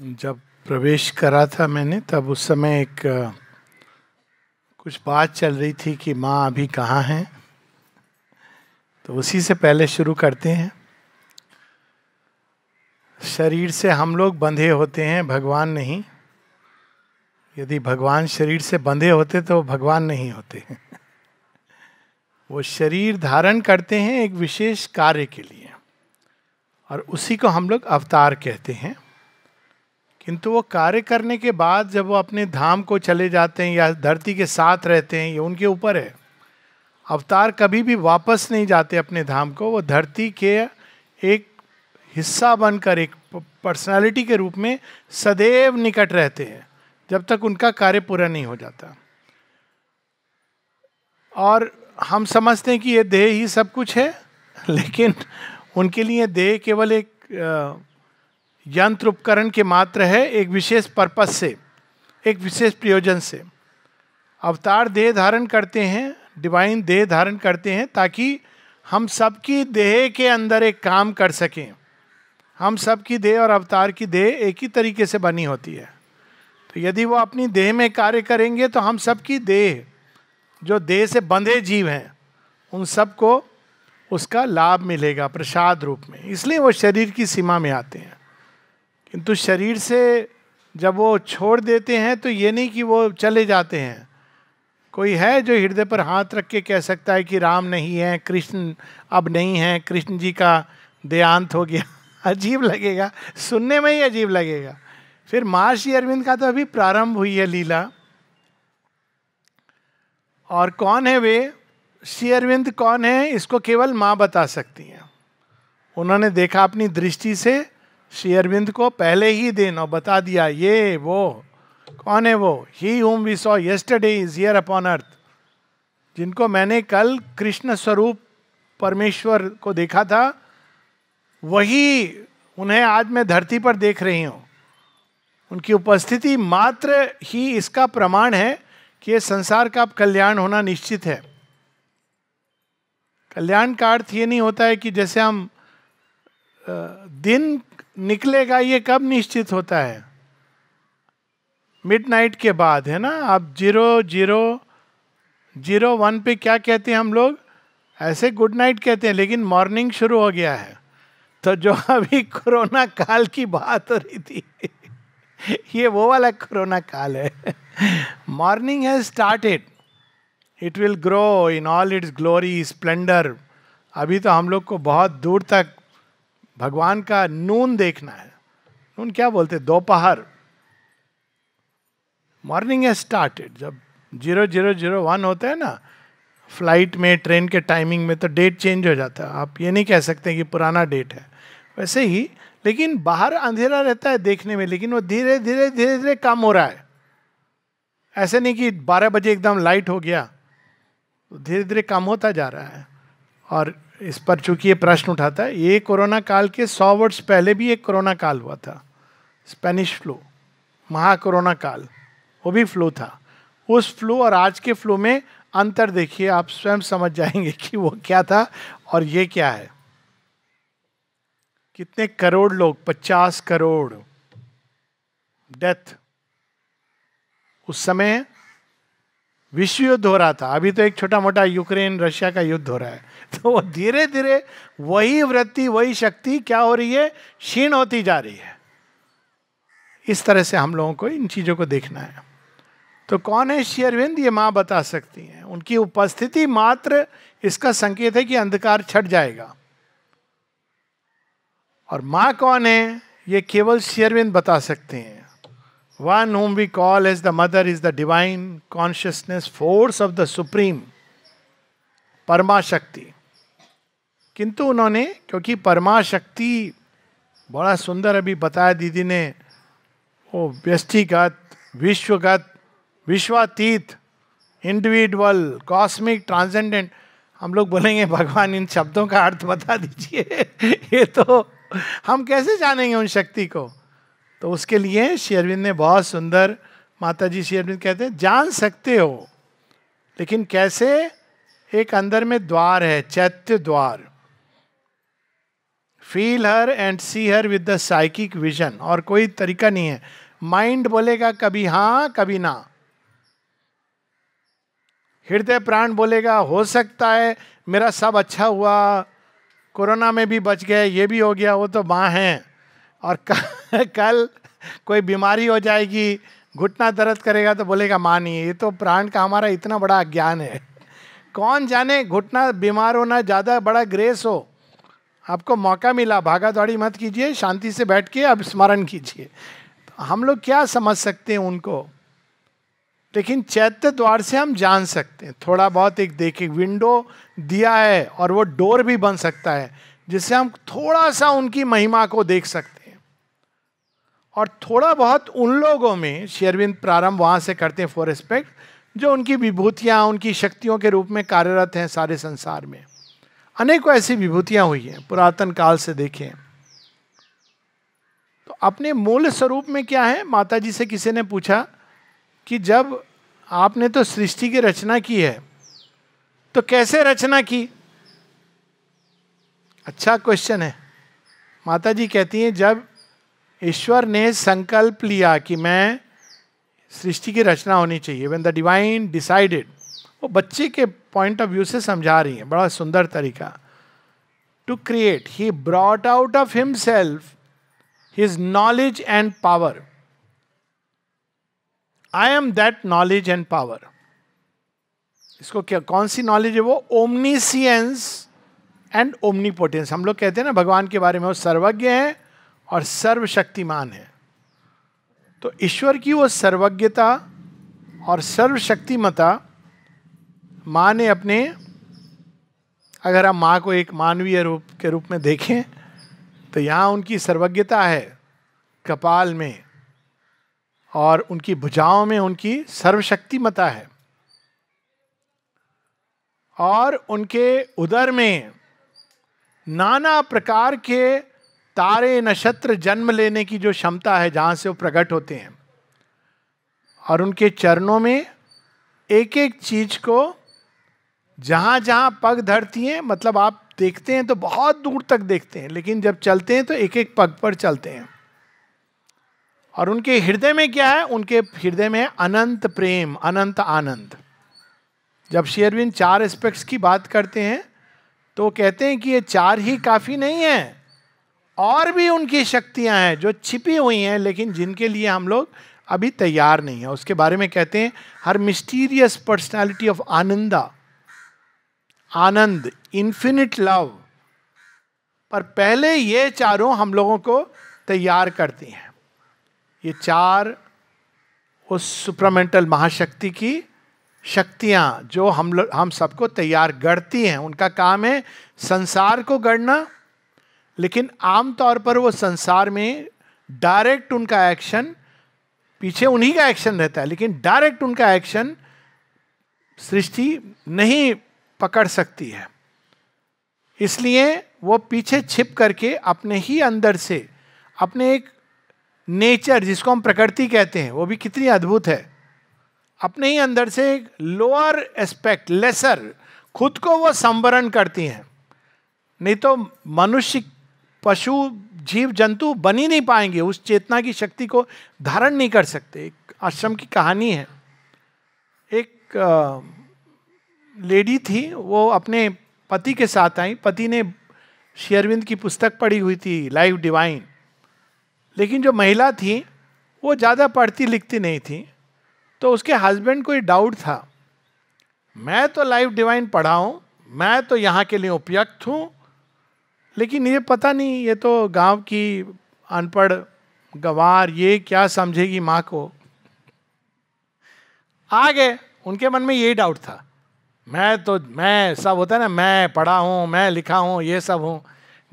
जब प्रवेश करा था मैंने तब उस समय एक कुछ बात चल रही थी कि माँ अभी कहाँ हैं तो उसी से पहले शुरू करते हैं शरीर से हम लोग बंधे होते हैं भगवान नहीं यदि भगवान शरीर से बंधे होते तो भगवान नहीं होते वो शरीर धारण करते हैं एक विशेष कार्य के लिए और उसी को हम लोग अवतार कहते हैं किंतु वो कार्य करने के बाद जब वो अपने धाम को चले जाते हैं या धरती के साथ रहते हैं ये उनके ऊपर है अवतार कभी भी वापस नहीं जाते अपने धाम को वो धरती के एक हिस्सा बनकर एक पर्सनालिटी के रूप में सदैव निकट रहते हैं जब तक उनका कार्य पूरा नहीं हो जाता और हम समझते हैं कि ये देह ही सब कुछ है लेकिन उनके लिए देह केवल एक यंत्र उपकरण के मात्र है एक विशेष पर्पस से एक विशेष प्रयोजन से अवतार देह धारण करते हैं डिवाइन देह धारण करते हैं ताकि हम सबकी देह के अंदर एक काम कर सकें हम सबकी देह और अवतार की देह एक ही तरीके से बनी होती है तो यदि वो अपनी देह में कार्य करेंगे तो हम सबकी देह जो देह से बंधे जीव हैं उन सबको उसका लाभ मिलेगा प्रसाद रूप में इसलिए वो शरीर की सीमा में आते हैं किंतु शरीर से जब वो छोड़ देते हैं तो ये नहीं कि वो चले जाते हैं कोई है जो हृदय पर हाथ रख के कह सकता है कि राम नहीं है कृष्ण अब नहीं है कृष्ण जी का देहांत हो गया अजीब लगेगा सुनने में ही अजीब लगेगा फिर माँ श्री अरविंद का तो अभी प्रारंभ हुई है लीला और कौन है वे श्री अरविंद कौन है इसको केवल माँ बता सकती हैं उन्होंने देखा अपनी दृष्टि से श्री अरविंद को पहले ही दिन और बता दिया ये वो कौन है वो ही whom we saw yesterday is here upon earth जिनको मैंने कल कृष्ण स्वरूप परमेश्वर को देखा था वही उन्हें आज मैं धरती पर देख रही हूँ उनकी उपस्थिति मात्र ही इसका प्रमाण है कि ये संसार का कल्याण होना निश्चित है कल्याण का अर्थ ये नहीं होता है कि जैसे हम दिन निकलेगा ये कब निश्चित होता है मिडनाइट के बाद है ना आप जीरो जीरो जीरो वन पे क्या कहते हैं हम लोग ऐसे गुड नाइट कहते हैं लेकिन मॉर्निंग शुरू हो गया है तो जो अभी कोरोना काल की बात हो रही थी ये वो वाला कोरोना काल है morning has started it will grow in all its glory splendour अभी तो हम लोग को बहुत दूर तक भगवान का नून देखना है नून क्या बोलते हैं दोपहर मॉर्निंग है स्टार्टेड जब जीरो जीरो जीरो वन होता है ना फ्लाइट में ट्रेन के टाइमिंग में तो डेट चेंज हो जाता है आप ये नहीं कह सकते कि पुराना डेट है वैसे ही लेकिन बाहर अंधेरा रहता है देखने में लेकिन वो धीरे धीरे धीरे धीरे कम हो रहा है ऐसे नहीं कि 12 बजे एकदम लाइट हो गया तो धीरे धीरे कम होता जा रहा है और इस पर चूंकि ये प्रश्न उठाता है ये कोरोना काल के सौ वर्ष पहले भी एक कोरोना काल हुआ था स्पेनिश फ्लू महा कोरोना काल वो भी फ्लू था उस फ्लू और आज के फ्लू में अंतर देखिए आप स्वयं समझ जाएंगे कि वो क्या था और ये क्या है कितने करोड़ लोग पचास करोड़ डेथ उस समय विश्व युद्ध हो रहा था अभी तो एक छोटा मोटा यूक्रेन रशिया का युद्ध हो रहा है तो वो धीरे धीरे वही वृत्ति वही शक्ति क्या हो रही है क्षीण होती जा रही है इस तरह से हम लोगों को इन चीज़ों को देखना है तो कौन है शेयरविंद ये माँ बता सकती हैं उनकी उपस्थिति मात्र इसका संकेत है कि अंधकार छट जाएगा और माँ कौन है ये केवल शेयरविंद बता सकते हैं one whom we call as the mother is the divine consciousness force of the supreme परमाशक्ति किंतु उन्होंने क्योंकि परमाशक्ति बड़ा सुंदर अभी बताया दीदी ने वो व्यष्टिगत विश्वगत विश्वातीत इंडिविजुअल कॉस्मिक ट्रांसेंडेंट हम लोग बोलेंगे भगवान इन शब्दों का अर्थ बता दीजिए ये तो हम कैसे जानेंगे उन शक्ति को तो उसके लिए शेयरविंद ने बहुत सुंदर माता जी शेरविंद कहते हैं जान सकते हो लेकिन कैसे एक अंदर में द्वार है चैत्य द्वार feel her and see her with the psychic vision और कोई तरीका नहीं है माइंड बोलेगा कभी हाँ कभी ना हृदय प्राण बोलेगा हो सकता है मेरा सब अच्छा हुआ कोरोना में भी बच गए ये भी हो गया वो तो माँ हैं और कल कोई बीमारी हो जाएगी घुटना दर्द करेगा तो बोलेगा माँ नहीं ये तो प्राण का हमारा इतना बड़ा अज्ञान है कौन जाने घुटना बीमार होना ज़्यादा बड़ा ग्रेस हो आपको मौका मिला भागा दौड़ी मत कीजिए शांति से बैठ के अब स्मरण कीजिए तो हम लोग क्या समझ सकते हैं उनको लेकिन चैत्य द्वार से हम जान सकते हैं थोड़ा बहुत एक देखे विंडो दिया है और वो डोर भी बन सकता है जिससे हम थोड़ा सा उनकी महिमा को देख सकते हैं और थोड़ा बहुत उन लोगों में शेरविंद प्रारंभ वहाँ से करते हैं फॉर रिस्पेक्ट जो उनकी विभूतियाँ उनकी शक्तियों के रूप में कार्यरत हैं सारे संसार में अनेकों ऐसी विभूतियाँ हुई हैं पुरातन काल से देखें तो अपने मूल स्वरूप में क्या है माता जी से किसी ने पूछा कि जब आपने तो सृष्टि की रचना की है तो कैसे रचना की अच्छा क्वेश्चन है माता जी कहती हैं जब ईश्वर ने संकल्प लिया कि मैं सृष्टि की रचना होनी चाहिए वेन द डिवाइन डिसाइडेड वो बच्चे के पॉइंट ऑफ व्यू से समझा रही है बड़ा सुंदर तरीका to create he brought out of himself his knowledge and power I am that knowledge and power इसको क्या कौन सी नॉलेज है वो ओमनीसियंस एंड ओमनीपोटेंस हम लोग कहते हैं ना भगवान के बारे में वो सर्वज्ञ है और सर्वशक्तिमान है तो ईश्वर की वो सर्वज्ञता और सर्वशक्तिमता माँ ने अपने अगर हम माँ को एक मानवीय रूप के रूप में देखें तो यहाँ उनकी सर्वज्ञता है कपाल में और उनकी भुजाओं में उनकी सर्वशक्तिमता है और उनके उदर में नाना प्रकार के तारे नक्षत्र जन्म लेने की जो क्षमता है जहाँ से वो प्रकट होते हैं और उनके चरणों में एक एक चीज को जहाँ जहाँ पग धरती हैं मतलब आप देखते हैं तो बहुत दूर तक देखते हैं लेकिन जब चलते हैं तो एक एक पग पर चलते हैं और उनके हृदय में क्या है उनके हृदय में अनंत प्रेम अनंत आनंद जब शेयरविन चार एस्पेक्ट्स की बात करते हैं तो कहते हैं कि ये चार ही काफ़ी नहीं है और भी उनकी शक्तियां हैं जो छिपी हुई हैं लेकिन जिनके लिए हम लोग अभी तैयार नहीं है उसके बारे में कहते हैं her mysterious personality of Ananda Ananda infinite love पर पहले ये चारों हम लोगों को तैयार करती हैं ये चार उस सुप्रमेंटल महाशक्ति की शक्तियाँ जो हम लोग हम सबको तैयार गढ़ती हैं उनका काम है संसार को गढ़ना लेकिन आमतौर पर वो संसार में डायरेक्ट उनका एक्शन पीछे उन्हीं का एक्शन रहता है लेकिन डायरेक्ट उनका एक्शन सृष्टि नहीं पकड़ सकती है इसलिए वो पीछे छिप करके अपने ही अंदर से अपने एक नेचर जिसको हम प्रकृति कहते हैं वो भी कितनी अद्भुत है अपने ही अंदर से एक लोअर एस्पेक्ट लेसर खुद को वो संवरण करती हैं नहीं तो मनुष्य पशु जीव जंतु बन ही नहीं पाएंगे उस चेतना की शक्ति को धारण नहीं कर सकते एक आश्रम की कहानी है एक लेडी थी वो अपने पति के साथ आई पति ने शेयरविंद की पुस्तक पढ़ी हुई थी लाइव डिवाइन लेकिन जो महिला थी वो ज़्यादा पढ़ती लिखती नहीं थी तो उसके हस्बैंड को ये डाउट था मैं तो लाइव डिवाइन पढ़ाऊँ मैं तो यहाँ के लिए उपयुक्त हूँ लेकिन ये पता नहीं ये तो गांव की अनपढ़ गवार ये क्या समझेगी माँ को आ गए उनके मन में यही डाउट था मैं तो मैं सब होता है ना मैं पढ़ा हूँ मैं लिखा हूँ ये सब हूँ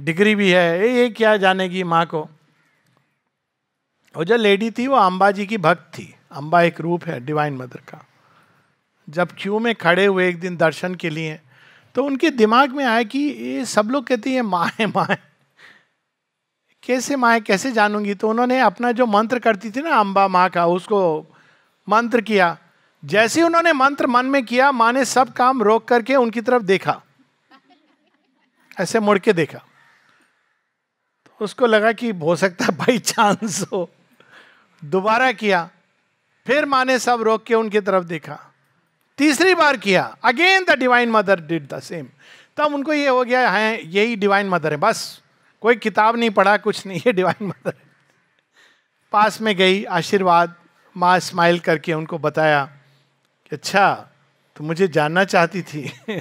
डिग्री भी है ये, ये क्या जानेगी माँ को वो जो लेडी थी वो अम्बा जी की भक्त थी अम्बा एक रूप है डिवाइन मदर का जब क्यू में खड़े हुए एक दिन दर्शन के लिए तो उनके दिमाग में आया कि ये सब लोग कहते हैं माँ है माँ है कैसे माँ है कैसे जानूंगी तो उन्होंने अपना जो मंत्र करती थी ना अम्बा माँ का उसको मंत्र किया जैसे उन्होंने मंत्र मन में किया माँ ने सब काम रोक करके उनकी तरफ देखा ऐसे मुड़ के देखा तो उसको लगा कि हो सकता है बाई चांस हो दोबारा किया फिर माँ ने सब रोक के उनकी तरफ देखा तीसरी बार किया again the divine mother did the same तब उनको ये हो गया है हाँ, यही डिवाइन मदर है बस कोई किताब नहीं पढ़ा कुछ नहीं है डिवाइन मदर पास में गई आशीर्वाद माँ स्माइल करके उनको बताया कि अच्छा तो मुझे जानना चाहती थी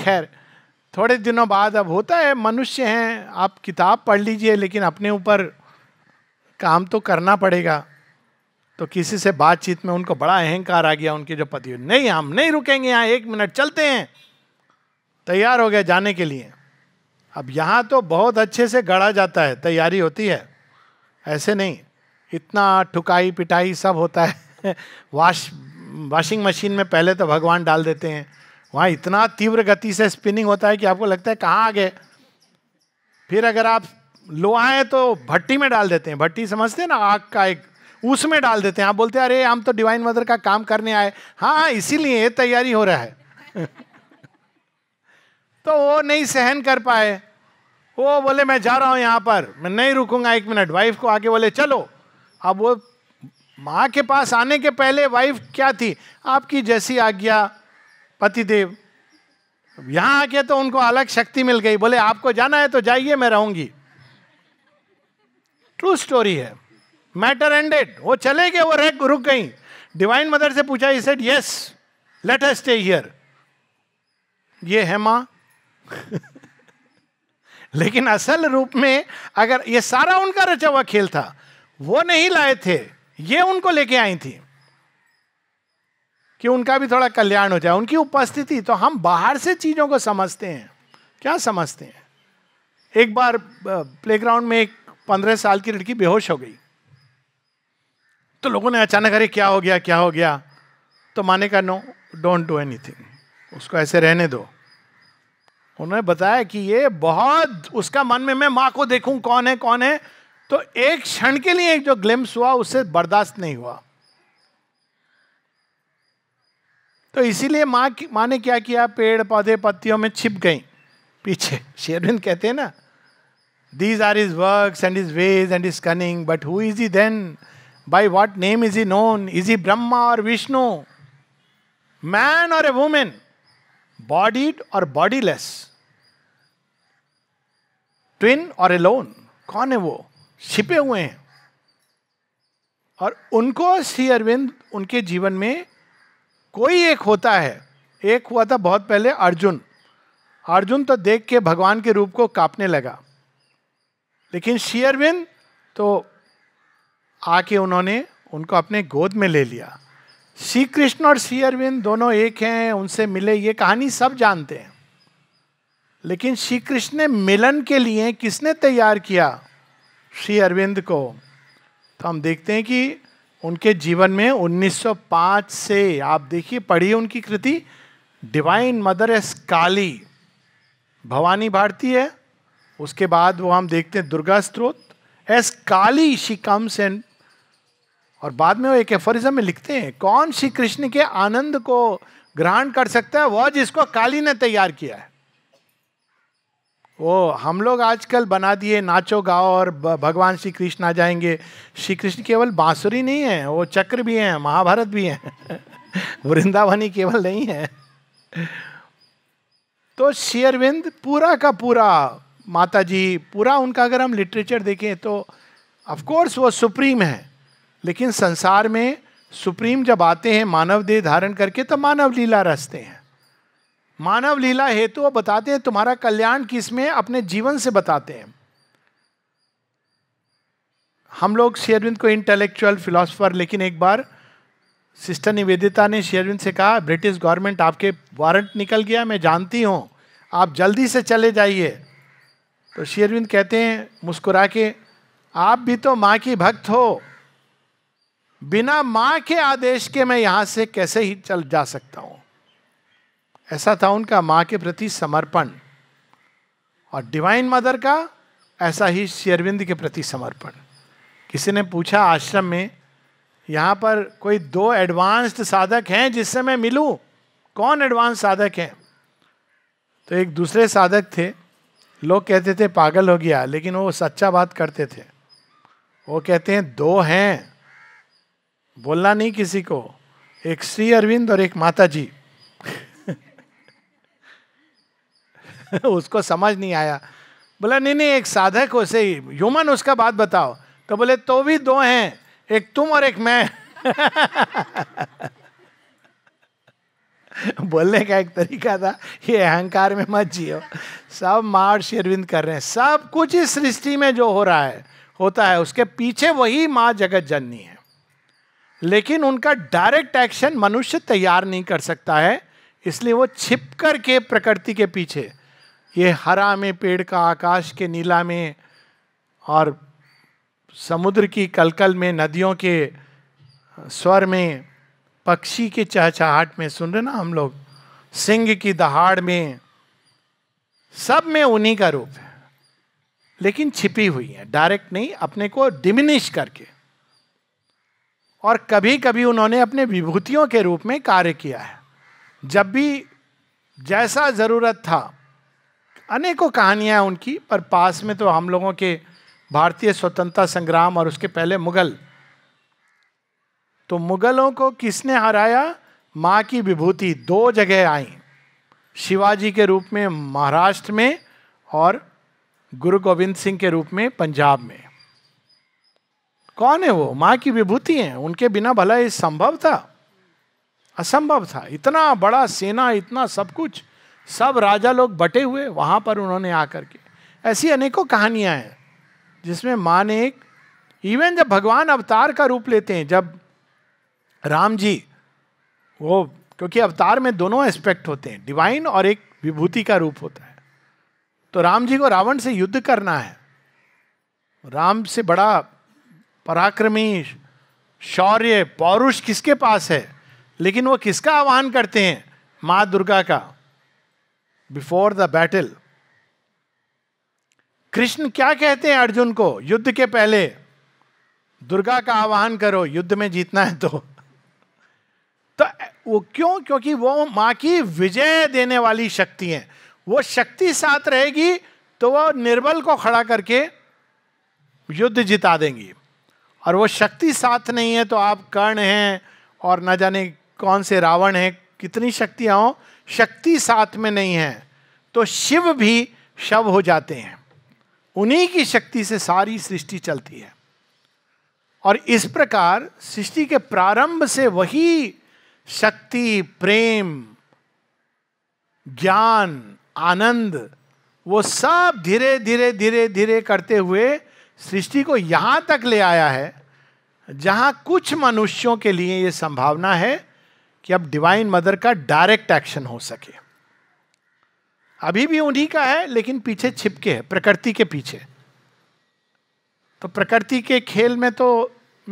खैर थोड़े दिनों बाद अब होता है मनुष्य हैं आप किताब पढ़ लीजिए लेकिन अपने ऊपर काम तो करना पड़ेगा तो किसी से बातचीत में उनको बड़ा अहंकार आ गया उनके जो पति नहीं हम नहीं रुकेंगे यहाँ एक मिनट चलते हैं तैयार हो गए जाने के लिए अब यहाँ तो बहुत अच्छे से गढ़ा जाता है तैयारी होती है ऐसे नहीं इतना ठुकाई पिटाई सब होता है वाश वॉशिंग मशीन में पहले तो भगवान डाल देते हैं वहाँ इतना तीव्र गति से स्पिनिंग होता है कि आपको लगता है कहाँ आ गए फिर अगर आप लोहा है तो भट्टी में डाल देते हैं भट्टी समझते हैं ना आग का एक उसमें डाल देते हैं आप बोलते हैं अरे हम तो डिवाइन मदर का काम करने आए हाँ हाँ इसीलिए तैयारी हो रहा है तो वो नहीं सहन कर पाए वो बोले मैं जा रहा हूँ यहाँ पर मैं नहीं रुकूंगा एक मिनट वाइफ को आगे बोले चलो अब वो माँ के पास आने के पहले वाइफ क्या थी आपकी जैसी आज्ञा पतिदेव यहाँ आके तो उनको अलग शक्ति मिल गई बोले आपको जाना है तो जाइए मैं रहूंगी ट्रू स्टोरी है मैटर एंडेड वो चले गए वो रैक रुक गई डिवाइन मदर से पूछा ये said yes let us stay here ये है मां लेकिन असल रूप में अगर ये सारा उनका रचा हुआ खेल था वो नहीं लाए थे ये उनको लेके आई थी कि उनका भी थोड़ा कल्याण हो जाए उनकी उपस्थिति तो हम बाहर से चीजों को समझते हैं क्या समझते हैं एक बार प्लेग्राउंड में एक पंद्रह साल की लड़की बेहोश हो गई तो लोगों ने अचानक अरे क्या हो गया क्या हो गया तो माने का no don't do anything उसको ऐसे रहने दो उन्होंने बताया कि ये बहुत उसका मन में मैं माँ को देखूं कौन है कौन है तो एक क्षण के लिए जो ग्लिम्स हुआ उससे बर्दाश्त नहीं हुआ तो इसीलिए माँ की माँ ने क्या किया पेड़ पौधे पत्तियों में छिप गई पीछे शेरविंद कहते हैं ना these are his work and his ways and his cunning but who is he then what name is is known is ई ब्रह्मा और विष्णु मैन और ए वुमेन बॉडीड और बॉडी लेस ट्विन और ए लोन कौन है वो छिपे हुए हैं और उनको श्री अरविंद उनके जीवन में कोई एक होता है एक हुआ था बहुत पहले अर्जुन अर्जुन तो देख के भगवान के रूप को कांपने लगा लेकिन श्री अरविंद तो आके उन्होंने उनको अपने गोद में ले लिया श्री कृष्ण और श्री अरविंद दोनों एक हैं उनसे मिले ये कहानी सब जानते हैं लेकिन श्री कृष्ण ने मिलन के लिए किसने तैयार किया श्री अरविंद को तो हम देखते हैं कि उनके जीवन में 1905 से आप देखिए पढ़िए उनकी कृति divine mother as Kali Bhavani Bharati है उसके बाद वो हम देखते हैं दुर्गा स्त्रोत as Kali she comes and और बाद में वो एक एफरिज्म में लिखते हैं कौन श्री कृष्ण के आनंद को ग्रहण कर सकता है वह जिसको काली ने तैयार किया है वो हम लोग आजकल बना दिए नाचो गाओ और भगवान श्री कृष्ण आ जाएंगे श्री कृष्ण केवल बांसुरी नहीं है वो चक्र भी हैं महाभारत भी हैं वृंदावनी केवल नहीं है तो शेयरविंद पूरा का पूरा माता जी पूरा उनका अगर हम लिटरेचर देखें तो ऑफकोर्स वो सुप्रीम है लेकिन संसार में सुप्रीम जब आते हैं मानव देह धारण करके तो मानव लीला रचते हैं मानव लीला हेतु तो बताते हैं तुम्हारा कल्याण किस में अपने जीवन से बताते हैं हम लोग शेयरविंद को इंटेलेक्चुअल फिलोसफर लेकिन एक बार सिस्टर निवेदिता ने शेयरविंद से कहा ब्रिटिश गवर्नमेंट आपके वारंट निकल गया मैं जानती हूँ आप जल्दी से चले जाइए तो शेरविंद कहते हैं मुस्कुरा के आप भी तो माँ की भक्त हो बिना माँ के आदेश के मैं यहाँ से कैसे ही चल जा सकता हूँ ऐसा था उनका माँ के प्रति समर्पण और डिवाइन मदर का ऐसा ही शेरविंद के प्रति समर्पण किसी ने पूछा आश्रम में यहाँ पर कोई दो एडवांस्ड साधक हैं जिससे मैं मिलूं कौन एडवांस साधक हैं तो एक दूसरे साधक थे लोग कहते थे पागल हो गया लेकिन वो सच्चा बात करते थे वो कहते हैं दो हैं बोलना नहीं किसी को एक श्री अरविंद और एक माता जी उसको समझ नहीं आया बोला नहीं नहीं एक साधक हो से ह्यूमन उसका बात बताओ तो बोले तो भी दो हैं एक तुम और एक मैं बोलने का एक तरीका था ये अहंकार में मत जियो सब महर्षि अरविंद कर रहे हैं सब कुछ इस सृष्टि में जो हो रहा है होता है उसके पीछे वही माँ जगत जननी है लेकिन उनका डायरेक्ट एक्शन मनुष्य तैयार नहीं कर सकता है इसलिए वो छिप कर के प्रकृति के पीछे ये हरा में पेड़ का आकाश के नीला में और समुद्र की कलकल में नदियों के स्वर में पक्षी के चहचहाट में सुन रहे ना हम लोग सिंह की दहाड़ में सब में उन्हीं का रूप है लेकिन छिपी हुई है डायरेक्ट नहीं अपने को डिमिनिश करके और कभी कभी उन्होंने अपने विभूतियों के रूप में कार्य किया है जब भी जैसा ज़रूरत था अनेकों कहानियाँ उनकी पर पास में तो हम लोगों के भारतीय स्वतंत्रता संग्राम और उसके पहले मुगल तो मुगलों को किसने हराया माँ की विभूति दो जगह आई शिवाजी के रूप में महाराष्ट्र में और गुरु गोविंद सिंह के रूप में पंजाब में कौन है वो माँ की विभूति है उनके बिना भला ये संभव था असंभव था इतना बड़ा सेना इतना सब कुछ सब राजा लोग बटे हुए वहाँ पर उन्होंने आकर के ऐसी अनेकों कहानियाँ हैं जिसमें माँ ने एक इवन जब भगवान अवतार का रूप लेते हैं जब राम जी वो क्योंकि अवतार में दोनों एस्पेक्ट होते हैं डिवाइन और एक विभूति का रूप होता है तो राम जी को रावण से युद्ध करना है राम से बड़ा पराक्रमी शौर्य पौरुष किसके पास है लेकिन वो किसका आह्वान करते हैं माँ दुर्गा का बिफोर द बैटल कृष्ण क्या कहते हैं अर्जुन को युद्ध के पहले दुर्गा का आह्वान करो युद्ध में जीतना है तो तो वो क्यों क्योंकि वो माँ की विजय देने वाली शक्ति है वो शक्ति साथ रहेगी तो वो निर्बल को खड़ा करके युद्ध जिता देंगी और वो शक्ति साथ नहीं है तो आप कर्ण हैं और न जाने कौन से रावण हैं कितनी शक्तियाँ हों शक्ति साथ में नहीं है तो शिव भी शव हो जाते हैं उन्हीं की शक्ति से सारी सृष्टि चलती है और इस प्रकार सृष्टि के प्रारंभ से वही शक्ति प्रेम ज्ञान आनंद वो सब धीरे धीरे धीरे धीरे करते हुए सृष्टि को यहाँ तक ले आया है जहाँ कुछ मनुष्यों के लिए ये संभावना है कि अब डिवाइन मदर का डायरेक्ट एक्शन हो सके अभी भी उन्हीं का है लेकिन पीछे छिपके है प्रकृति के पीछे तो प्रकृति के खेल में तो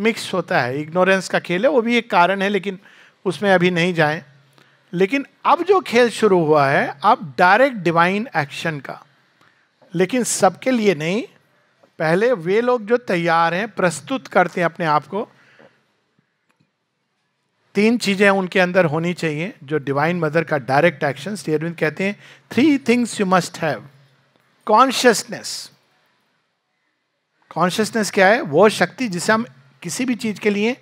मिक्स होता है इग्नोरेंस का खेल है वो भी एक कारण है लेकिन उसमें अभी नहीं जाएं लेकिन अब जो खेल शुरू हुआ है अब डायरेक्ट डिवाइन एक्शन का लेकिन सबके लिए नहीं पहले वे लोग जो तैयार हैं प्रस्तुत करते हैं अपने आप को तीन चीज़ें उनके अंदर होनी चाहिए जो डिवाइन मदर का डायरेक्ट एक्शन स्टेयरविंद कहते हैं three things you must have consciousness consciousness क्या है वो शक्ति जिसे हम किसी भी चीज़ के लिए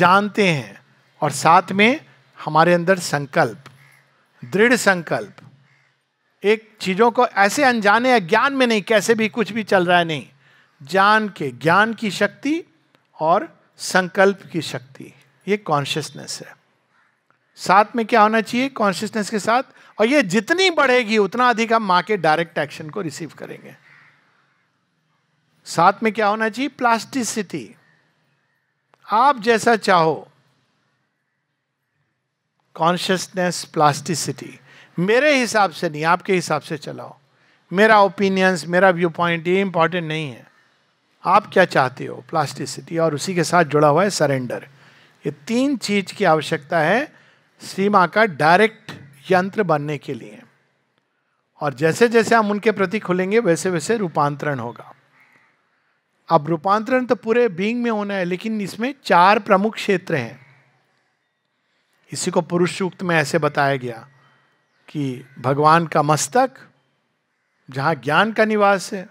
जानते हैं और साथ में हमारे अंदर संकल्प दृढ़ संकल्प एक चीज़ों को ऐसे अनजाने अज्ञान में नहीं कैसे भी कुछ भी चल रहा है नहीं जान के ज्ञान की शक्ति और संकल्प की शक्ति ये कॉन्शियसनेस है साथ में क्या होना चाहिए कॉन्शियसनेस के साथ और ये जितनी बढ़ेगी उतना अधिक हम माँ के डायरेक्ट एक्शन को रिसीव करेंगे साथ में क्या होना चाहिए प्लास्टिसिटी आप जैसा चाहो कॉन्शियसनेस प्लास्टिसिटी मेरे हिसाब से नहीं आपके हिसाब से चलाओ मेरा ओपिनियंस मेरा व्यू पॉइंट ये इंपॉर्टेंट नहीं है आप क्या चाहते हो प्लास्टिसिटी और उसी के साथ जुड़ा हुआ है सरेंडर ये तीन चीज की आवश्यकता है सीमा का डायरेक्ट यंत्र बनने के लिए और जैसे जैसे हम उनके प्रति खुलेंगे वैसे वैसे रूपांतरण होगा अब रूपांतरण तो पूरे बींग में होना है लेकिन इसमें चार प्रमुख क्षेत्र हैं इसी को पुरुष सूक्त में ऐसे बताया गया कि भगवान का मस्तक जहाँ ज्ञान का निवास है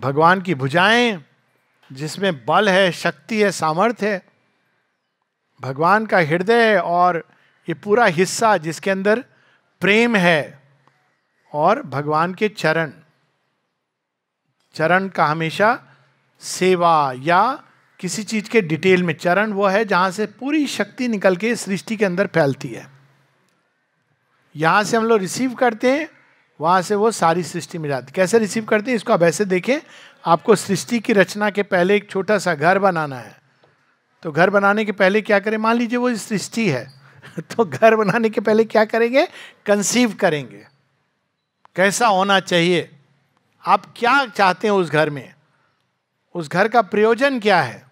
भगवान की भुजाएं जिसमें बल है शक्ति है सामर्थ्य है भगवान का हृदय और ये पूरा हिस्सा जिसके अंदर प्रेम है और भगवान के चरण चरण का हमेशा सेवा या किसी चीज के डिटेल में चरण वो है जहां से पूरी शक्ति निकल के सृष्टि के अंदर फैलती है यहां से हम लोग रिसीव करते हैं वहां से वो सारी सृष्टि में जाती कैसे रिसीव करते हैं इसको आप ऐसे देखें आपको सृष्टि की रचना के पहले एक छोटा सा घर बनाना है तो घर बनाने के पहले क्या करें मान लीजिए वो सृष्टि है तो घर बनाने के पहले क्या करेंगे कंसीव करेंगे कैसा होना चाहिए आप क्या चाहते हैं उस घर में उस घर का प्रयोजन क्या है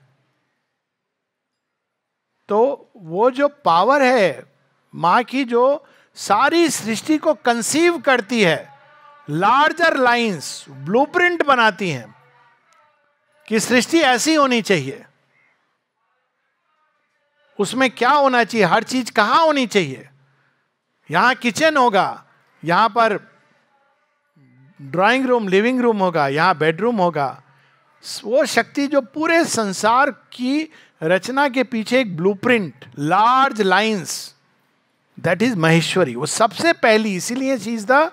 तो वो जो पावर है माँ की जो सारी सृष्टि को कंसीव करती है लार्जर लाइंस ब्लूप्रिंट बनाती हैं कि सृष्टि ऐसी होनी चाहिए उसमें क्या होना चाहिए हर चीज कहाँ होनी चाहिए यहाँ किचन होगा यहाँ पर ड्राइंग रूम लिविंग रूम होगा यहाँ बेडरूम होगा वो शक्ति जो पूरे संसार की रचना के पीछे एक blueprint large lines that is Maheshwari वो सबसे पहली इसीलिए चीज द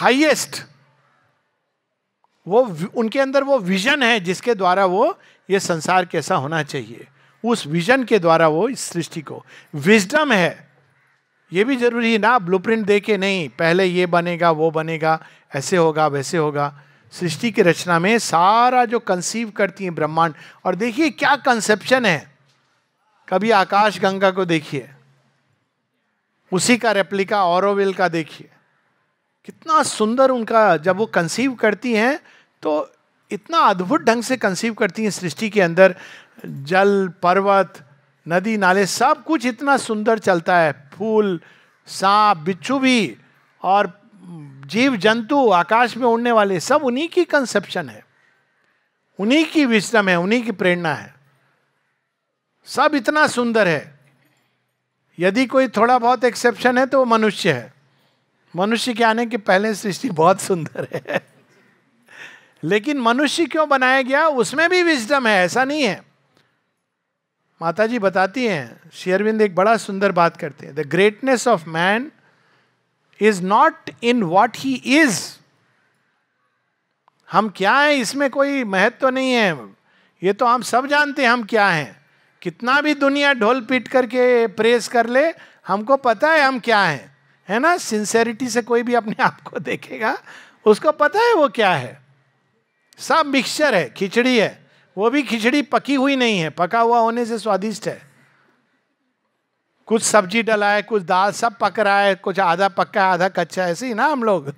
हाइएस्ट वो उनके अंदर वो विजन है जिसके द्वारा वो ये संसार कैसा होना चाहिए उस विजन के द्वारा वो इस सृष्टि को विजडम है ये भी जरूरी है ना ब्लूप्रिंट दे के नहीं पहले ये बनेगा वो बनेगा ऐसे होगा वैसे होगा सृष्टि की रचना में सारा जो कंसीव करती है ब्रह्मांड और देखिए क्या कंसेप्शन है कभी आकाश गंगा को देखिए उसी का रेप्लिका औरोविल का देखिए कितना सुंदर उनका जब वो कंसीव करती हैं तो इतना अद्भुत ढंग से कंसीव करती हैं सृष्टि के अंदर जल पर्वत नदी नाले सब कुछ इतना सुंदर चलता है फूल सांप बिच्छू भी और जीव जंतु आकाश में उड़ने वाले सब उन्हीं की कंसेप्शन है उन्हीं की विश्रम है उन्हीं की प्रेरणा है सब इतना सुंदर है यदि कोई थोड़ा बहुत एक्सेप्शन है तो वो मनुष्य है मनुष्य के आने के पहले सृष्टि बहुत सुंदर है लेकिन मनुष्य क्यों बनाया गया उसमें भी विजडम है ऐसा नहीं है माता जी बताती हैं शेयरविंद एक बड़ा सुंदर बात करते हैं the greatness of man is not in what he is हम क्या हैं इसमें कोई महत्व तो नहीं है ये तो हम सब जानते हैं हम क्या हैं कितना भी दुनिया ढोल पीट करके प्रेस कर ले हमको पता है हम क्या हैं है ना सिंसेरिटी से कोई भी अपने आप को देखेगा उसको पता है वो क्या है सब मिक्सचर है खिचड़ी है वो भी खिचड़ी पकी हुई नहीं है पका हुआ होने से स्वादिष्ट है कुछ सब्जी डला है कुछ दाल सब पक रहा है कुछ आधा पक्का है आधा कच्चा ऐसे ही ना हम लोग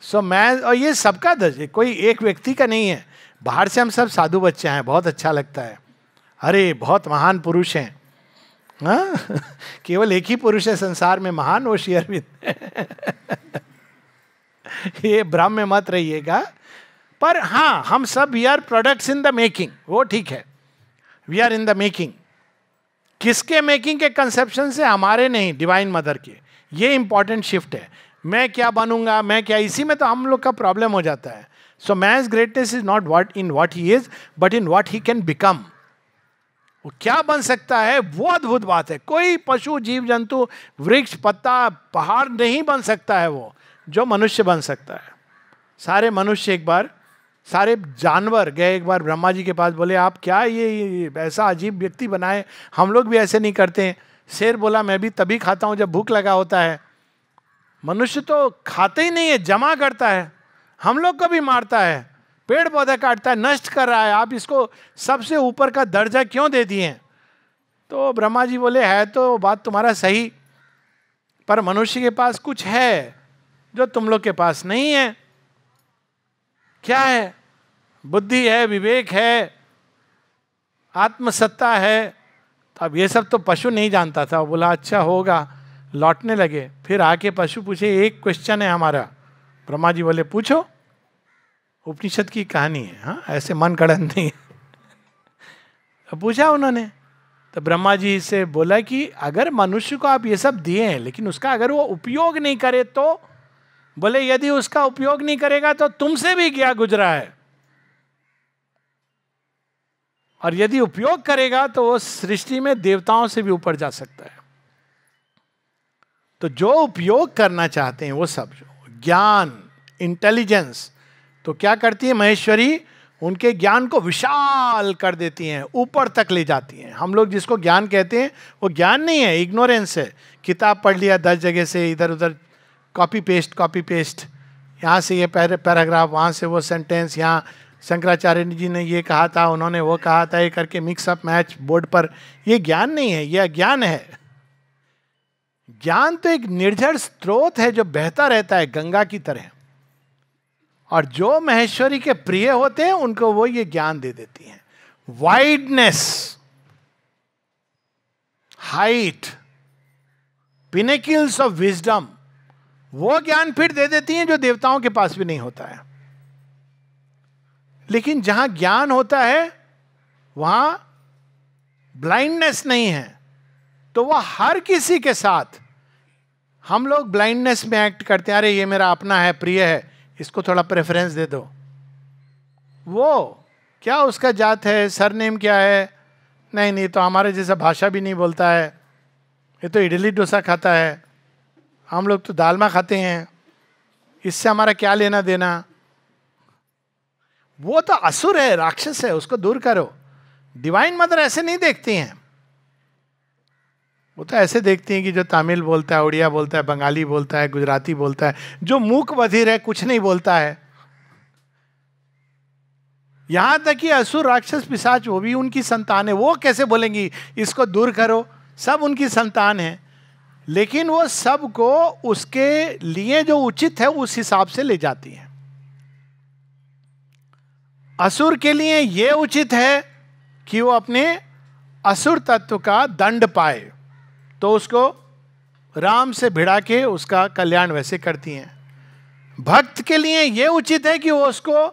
सो so, मैं और ये सबका दर्ज कोई एक व्यक्ति का नहीं है बाहर से हम सब साधु बच्चे हैं बहुत अच्छा लगता है अरे बहुत महान पुरुष हैं हाँ? केवल एक ही पुरुष है संसार में महान वो श्री भी ये भ्रम में मत रहिएगा पर हाँ हम सब we are products in the making वो ठीक है we are in the making किसके मेकिंग के कंसेप्शन से हमारे नहीं डिवाइन मदर के ये इंपॉर्टेंट शिफ्ट है मैं क्या बनूंगा मैं क्या इसी में तो हम लोग का प्रॉब्लम हो जाता है so man's greatness is not what in what he is but in what he can become वो क्या बन सकता है वो अद्भुत बात है कोई पशु जीव जंतु वृक्ष पत्ता पहाड़ नहीं बन सकता है वो जो मनुष्य बन सकता है सारे मनुष्य एक बार सारे जानवर गए एक बार ब्रह्मा जी के पास बोले आप क्या ये ऐसा अजीब व्यक्ति बनाए हम लोग भी ऐसे नहीं करते हैं शेर बोला मैं भी तभी खाता हूँ जब भूख लगा होता है मनुष्य तो खाते ही नहीं है जमा करता है हम लोग को भी मारता है पेड़ पौधा काटता है नष्ट कर रहा है आप इसको सबसे ऊपर का दर्जा क्यों दे दिए तो ब्रह्मा जी बोले है तो बात तुम्हारा सही पर मनुष्य के पास कुछ है जो तुम लोग के पास नहीं है क्या है बुद्धि है विवेक है आत्मसत्ता है तो अब ये सब तो पशु नहीं जानता था बोला अच्छा होगा लौटने लगे फिर आके पशु पूछे एक क्वेश्चन है हमारा ब्रह्मा जी बोले पूछो उपनिषद की कहानी है हाँ ऐसे मन कड़न नहीं तो पूछा उन्होंने तो ब्रह्मा जी से बोला कि अगर मनुष्य को आप ये सब दिए हैं लेकिन उसका अगर वो उपयोग नहीं करे तो बोले यदि उसका उपयोग नहीं करेगा तो तुमसे भी क्या गुजरा है और यदि उपयोग करेगा तो वो सृष्टि में देवताओं से भी ऊपर जा सकता है तो जो उपयोग करना चाहते हैं वो सब ज्ञान इंटेलिजेंस तो क्या करती है महेश्वरी उनके ज्ञान को विशाल कर देती हैं ऊपर तक ले जाती हैं हम लोग जिसको ज्ञान कहते हैं वो ज्ञान नहीं है इग्नोरेंस है किताब पढ़ लिया दस जगह से इधर उधर कॉपी पेस्ट कॉपी पेस्ट यहाँ से ये पैराग्राफ वहाँ से वो सेंटेंस यहाँ शंकराचार्य जी ने ये कहा था उन्होंने वो कहा था ये करके मिक्सअप मैच बोर्ड पर ये ज्ञान नहीं है यह अज्ञान है ज्ञान तो एक निर्जर स्रोत है जो बहता रहता है गंगा की तरह और जो महेश्वरी के प्रिय होते हैं उनको वो ये ज्ञान दे देती हैं wideness height pinnacles of wisdom वो ज्ञान फिर दे देती हैं जो देवताओं के पास भी नहीं होता है लेकिन जहां ज्ञान होता है वहां ब्लाइंडनेस नहीं है तो वह हर किसी के साथ हम लोग ब्लाइंडनेस में एक्ट करते हैं अरे ये मेरा अपना है प्रिय है इसको थोड़ा प्रेफरेंस दे दो वो क्या उसका जात है सरनेम क्या है नहीं नहीं तो हमारे जैसा भाषा भी नहीं बोलता है ये तो इडली डोसा खाता है हम लोग तो दालमा खाते हैं इससे हमारा क्या लेना देना वो तो असुर है राक्षस है उसको दूर करो डिवाइन मदर ऐसे नहीं देखती हैं वो तो ऐसे देखती हैं कि जो तमिल बोलता है उड़िया बोलता है बंगाली बोलता है गुजराती बोलता है जो मूक बधिर है कुछ नहीं बोलता है यहां तक कि असुर राक्षस पिशाच वो भी उनकी संतान है वो कैसे बोलेंगी इसको दूर करो सब उनकी संतान है लेकिन वो सबको उसके लिए जो उचित है उस हिसाब से ले जाती है असुर के लिए यह उचित है कि वो अपने असुर तत्व का दंड पाए तो उसको राम से भिड़ा के उसका कल्याण वैसे करती हैं भक्त के लिए यह उचित है कि वो उसको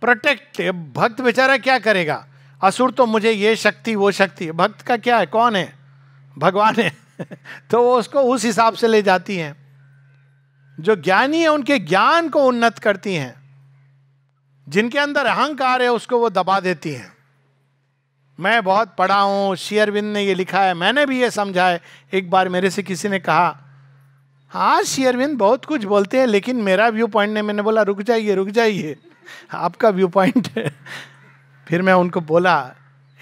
प्रोटेक्ट भक्त बेचारा क्या करेगा असुर तो मुझे ये शक्ति वो शक्ति भक्त का क्या है कौन है भगवान है तो वो उसको उस हिसाब से ले जाती हैं जो ज्ञानी है उनके ज्ञान को उन्नत करती हैं जिनके अंदर अहंकार है उसको वो दबा देती हैं मैं बहुत पढ़ा हूँ शेयरविंद ने ये लिखा है मैंने भी ये समझा है एक बार मेरे से किसी ने कहा हाँ शेयरविंद बहुत कुछ बोलते हैं लेकिन मेरा व्यू पॉइंट ने मैंने बोला रुक जाइए रुक जाइए आपका व्यू पॉइंट है फिर मैं उनको बोला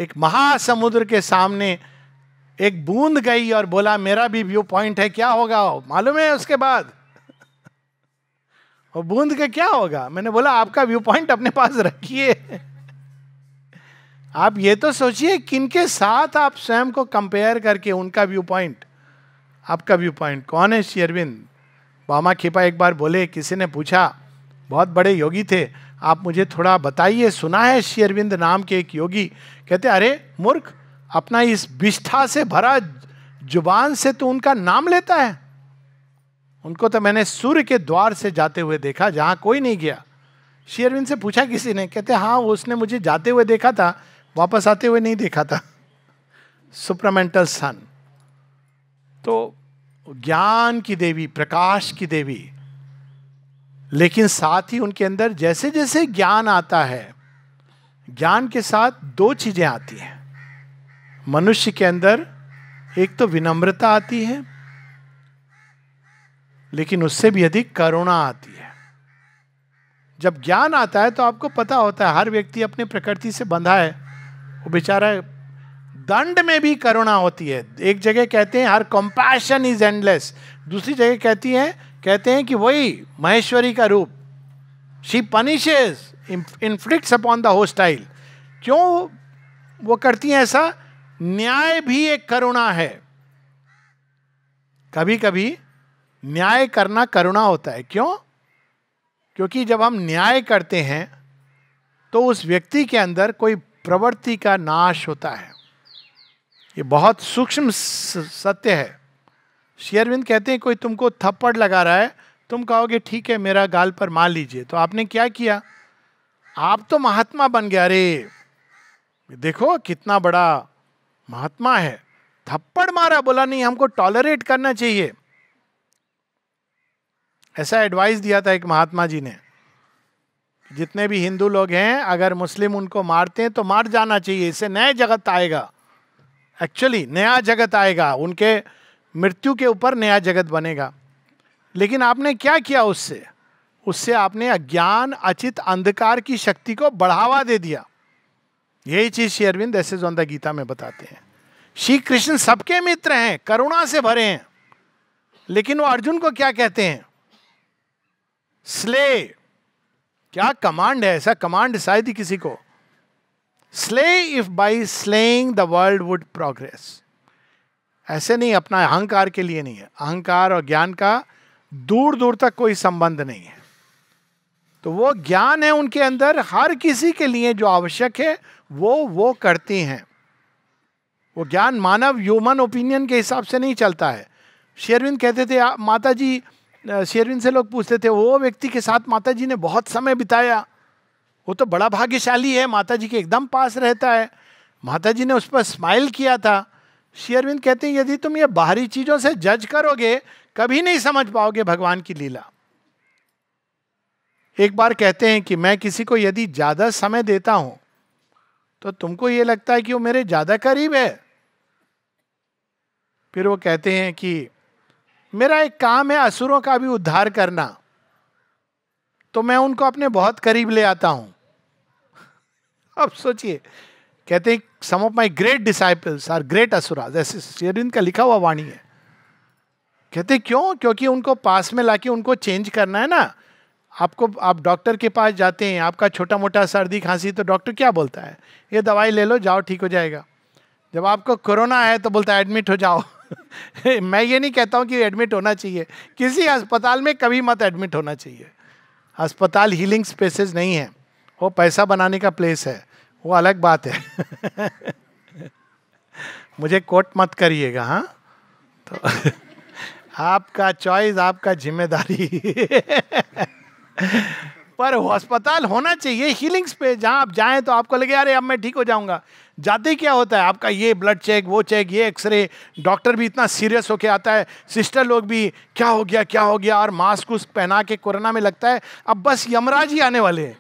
एक महासमुद्र के सामने एक बूंद गई और बोला मेरा भी व्यू पॉइंट है क्या होगा मालूम है उसके बाद और बूंद के क्या होगा मैंने बोला आपका व्यू पॉइंट अपने पास रखिए आप ये तो सोचिए किनके साथ आप स्वयं को कंपेयर करके उनका व्यू पॉइंट आपका व्यू पॉइंट कौन है श्री अरविंद बामा खिपा एक बार बोले किसी ने पूछा बहुत बड़े योगी थे आप मुझे थोड़ा बताइए सुना है श्री अरविंद नाम के एक योगी कहते अरे मूर्ख अपना इस विष्ठा से भरा जुबान से तो उनका नाम लेता है उनको तो मैंने सूर्य के द्वार से जाते हुए देखा जहाँ कोई नहीं गया शेयरविंद से पूछा किसी ने कहते हाँ उसने मुझे जाते हुए देखा था वापस आते हुए नहीं देखा था सुप्रमेंटल सन तो ज्ञान की देवी प्रकाश की देवी लेकिन साथ ही उनके अंदर जैसे जैसे ज्ञान आता है ज्ञान के साथ दो चीजें आती हैं मनुष्य के अंदर एक तो विनम्रता आती है लेकिन उससे भी अधिक करुणा आती है जब ज्ञान आता है तो आपको पता होता है हर व्यक्ति अपने प्रकृति से बंधा है वो बेचारा दंड में भी करुणा होती है एक जगह कहते हैं हर कॉम्पैशन इज एंडलेस दूसरी जगह कहती है कहते हैं कि वही महेश्वरी का रूप she punishes inflict upon the hostile क्यों वो करती हैं ऐसा न्याय भी एक करुणा है कभी कभी न्याय करना करुणा होता है क्यों क्योंकि जब हम न्याय करते हैं तो उस व्यक्ति के अंदर कोई प्रवृत्ति का नाश होता है ये बहुत सूक्ष्म सत्य है शेयरविंद कहते हैं कोई तुमको थप्पड़ लगा रहा है तुम कहोगे ठीक है मेरा गाल पर मार लीजिए तो आपने क्या किया आप तो महात्मा बन गया अरे देखो कितना बड़ा महात्मा है थप्पड़ मारा बोला नहीं हमको टॉलरेट करना चाहिए ऐसा एडवाइस दिया था एक महात्मा जी ने जितने भी हिंदू लोग हैं अगर मुस्लिम उनको मारते हैं तो मार जाना चाहिए इससे नए जगत आएगा एक्चुअली नया जगत आएगा उनके मृत्यु के ऊपर नया जगत बनेगा लेकिन आपने क्या किया उससे उससे आपने अज्ञान अचित अंधकार की शक्ति को बढ़ावा दे दिया यही चीज श्री अरविंद ऐसे जोंदा गीता में बताते हैं श्री कृष्ण सबके मित्र हैं करुणा से भरे हैं लेकिन वो अर्जुन को क्या कहते हैं स्ले क्या कमांड है ऐसा कमांड शायद ही किसी को slay if by slaying the world would progress ऐसे नहीं अपना अहंकार के लिए नहीं है अहंकार और ज्ञान का दूर दूर तक कोई संबंध नहीं है तो वो ज्ञान है उनके अंदर हर किसी के लिए जो आवश्यक है वो वो करती हैं वो ज्ञान मानव ह्यूमन ओपिनियन के हिसाब से नहीं चलता है शेरविंद कहते थे माता जी शेरविन से लोग पूछते थे वो व्यक्ति के साथ माता जी ने बहुत समय बिताया वो तो बड़ा भाग्यशाली है माता जी के एकदम पास रहता है माता जी ने उस पर स्माइल किया था शेयरविंद कहते हैं यदि तुम ये बाहरी चीज़ों से जज करोगे कभी नहीं समझ पाओगे भगवान की लीला एक बार कहते हैं कि मैं किसी को यदि ज़्यादा समय देता हूँ तो तुमको ये लगता है कि वो मेरे ज़्यादा करीब है फिर वो कहते हैं कि मेरा एक काम है असुरों का भी उद्धार करना तो मैं उनको अपने बहुत करीब ले आता हूं अब सोचिए कहते हैं some of my great disciples are great asura जैसे शेरविंद का लिखा हुआ वाणी है कहते क्यों क्योंकि उनको पास में लाके उनको चेंज करना है ना आपको आप डॉक्टर के पास जाते हैं आपका छोटा मोटा सर्दी खांसी तो डॉक्टर क्या बोलता है ये दवाई ले लो जाओ ठीक हो जाएगा जब आपको कोरोना है तो बोलता है एडमिट हो जाओ मैं ये नहीं कहता हूँ कि एडमिट होना चाहिए किसी अस्पताल में कभी मत एडमिट होना चाहिए अस्पताल हीलिंग स्पेसेस नहीं है वो पैसा बनाने का प्लेस है वो अलग बात है मुझे कोट मत करिएगा हाँ तो आपका चॉइस आपका जिम्मेदारी पर अस्पताल होना चाहिए हीलिंग स्पेस जहाँ आप जाएं तो आपको लगे अरे अब मैं ठीक हो जाऊंगा जाते ही क्या होता है आपका ये ब्लड चेक वो चेक ये एक्सरे डॉक्टर भी इतना सीरियस होके आता है सिस्टर लोग भी क्या हो गया क्या हो गया और मास्क उस पहना के कोरोना में लगता है अब बस यमराज ही आने वाले हैं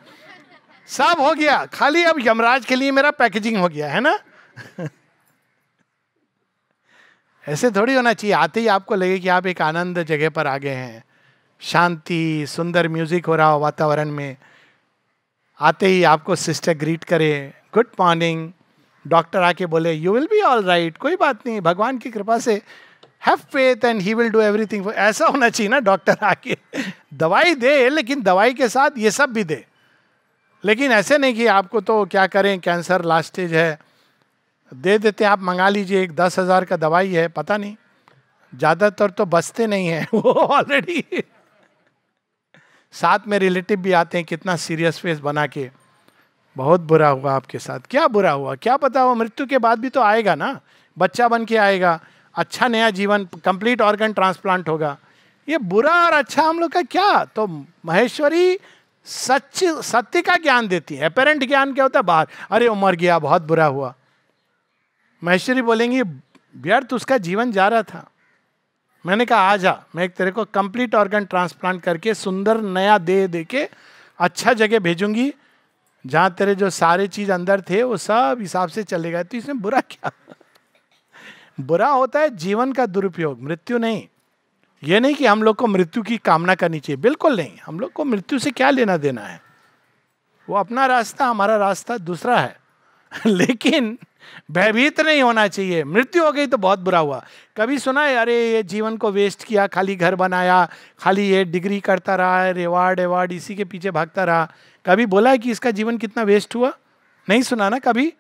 सब हो गया खाली अब यमराज के लिए मेरा पैकेजिंग हो गया है ना ऐसे थोड़ी होना चाहिए आते ही आपको लगे कि आप एक आनंद जगह पर आ गए हैं शांति सुंदर म्यूजिक हो रहा हो वातावरण में आते ही आपको सिस्टर ग्रीट करे गुड मॉर्निंग डॉक्टर आके बोले you will be all right कोई बात नहीं भगवान की कृपा से have faith and he will do everything ऐसा होना चाहिए ना डॉक्टर आके दवाई दे लेकिन दवाई के साथ ये सब भी दे लेकिन ऐसे नहीं कि आपको तो क्या करें कैंसर लास्ट स्टेज है दे देते हैं आप मंगा लीजिए एक दस हज़ार का दवाई है पता नहीं ज़्यादातर तो बचते नहीं हैं वो ऑलरेडी साथ में रिलेटिव भी आते हैं कितना सीरियस फेस बना के बहुत बुरा हुआ आपके साथ क्या बुरा हुआ क्या पता वो मृत्यु के बाद भी तो आएगा ना बच्चा बन के आएगा अच्छा नया जीवन कंप्लीट ऑर्गन ट्रांसप्लांट होगा ये बुरा और अच्छा हम लोग का क्या तो महेश्वरी सच सत्य का ज्ञान देती है अपेरेंट ज्ञान क्या होता है बाहर अरे वो मर गया बहुत बुरा हुआ महेश्वरी बोलेंगी व्यर्थ उसका जीवन जा रहा था मैंने कहा आ जा मैं एक तेरे को कंप्लीट ऑर्गन ट्रांसप्लांट करके सुंदर नया देह दे के अच्छा जगह भेजूंगी जहां तेरे जो सारे चीज़ अंदर थे वो सब हिसाब से चले गए तो इसमें बुरा क्या बुरा होता है जीवन का दुरुपयोग मृत्यु नहीं ये नहीं कि हम लोग को मृत्यु की कामना करनी चाहिए बिल्कुल नहीं हम लोग को मृत्यु से क्या लेना देना है वो अपना रास्ता हमारा रास्ता दूसरा है लेकिन भयभीत नहीं होना चाहिए मृत्यु हो गई तो बहुत बुरा हुआ कभी सुना है अरे ये जीवन को वेस्ट किया खाली घर बनाया खाली ये डिग्री करता रहा रिवार्ड एवार्ड इसी के पीछे भागता रहा कभी बोला है कि इसका जीवन कितना वेस्ट हुआ नहीं सुना ना कभी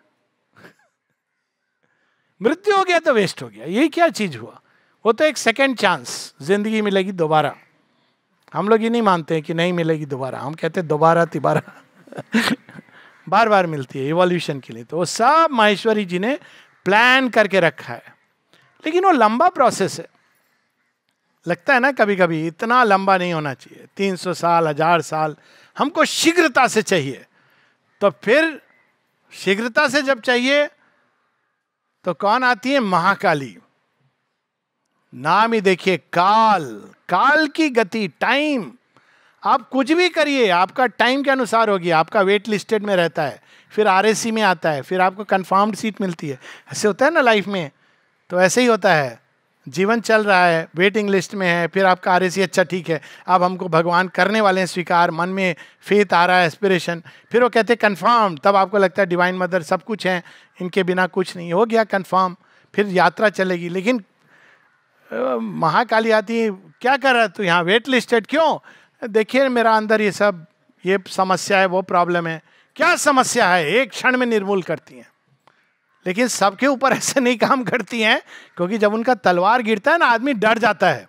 मृत्यु हो गया तो वेस्ट हो गया यही क्या चीज हुआ वो तो एक सेकेंड चांस जिंदगी मिलेगी दोबारा हम लोग ये नहीं मानते हैं कि नहीं मिलेगी दोबारा हम कहते हैं दोबारा तिबारा बार बार मिलती है इवोल्यूशन के लिए तो वो सब माहेश्वरी जी ने प्लान करके रखा है लेकिन वो लंबा प्रोसेस है लगता है ना कभी कभी इतना लंबा नहीं होना चाहिए तीन सौ साल हजार साल हमको शीघ्रता से चाहिए तो फिर शीघ्रता से जब चाहिए तो कौन आती है महाकाली नाम ही देखिए काल काल की गति टाइम आप कुछ भी करिए आपका टाइम के अनुसार होगी आपका वेट लिस्टेड में रहता है फिर आर में आता है फिर आपको कन्फर्म्ड सीट मिलती है ऐसे होता है ना लाइफ में तो ऐसे ही होता है जीवन चल रहा है वेटिंग लिस्ट में है फिर आपका आर अच्छा ठीक है अब हमको भगवान करने वाले हैं स्वीकार मन में फेत आ रहा है एस्पिरेशन फिर वो कहते हैं कन्फर्म तब आपको लगता है डिवाइन मदर सब कुछ है इनके बिना कुछ नहीं हो गया कन्फर्म फिर यात्रा चलेगी लेकिन महाकाली आती है क्या कर रहा तू यहाँ वेट लिस्टेड क्यों देखिए मेरा अंदर ये सब ये समस्या है वो प्रॉब्लम है क्या समस्या है एक क्षण में निर्मूल करती हैं लेकिन सबके ऊपर ऐसे नहीं काम करती हैं क्योंकि जब उनका तलवार गिरता है ना आदमी डर जाता है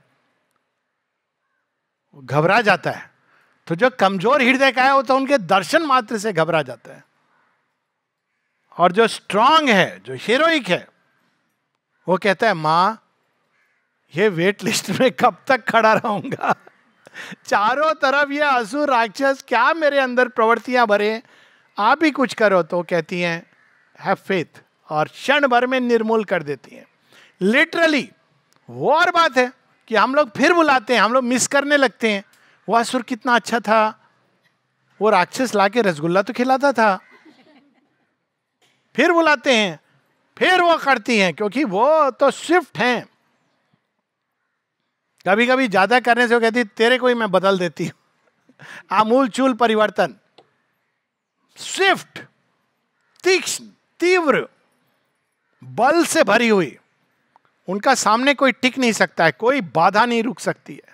घबरा जाता है तो जो कमजोर हृदय का है वो तो उनके दर्शन मात्र से घबरा जाता है और जो स्ट्रांग है जो हीरोइक है वो कहता है मां ये वेट लिस्ट में कब तक खड़ा रहूंगा चारों तरफ ये असुर राक्षस क्या मेरे अंदर प्रवृत्तियां भरे आप ही कुछ करो तो कहती हैं हैव फेथ और क्षण भर में निर्मूल कर देती है लिटरली वो और बात है कि हम लोग फिर बुलाते हैं हम लोग मिस करने लगते हैं वह असुर कितना अच्छा था वो राक्षस ला के रसगुल्ला तो खिलाता था फिर बुलाते हैं फिर वो करती हैं क्योंकि वो तो स्विफ्ट हैं कभी कभी ज़्यादा करने से वो कहती तेरे को ही मैं बदल देती हूं आमूल चूल परिवर्तन स्विफ्ट तीक्ष्ण तीव्र बल से भरी हुई उनका सामने कोई टिक नहीं सकता है कोई बाधा नहीं रुक सकती है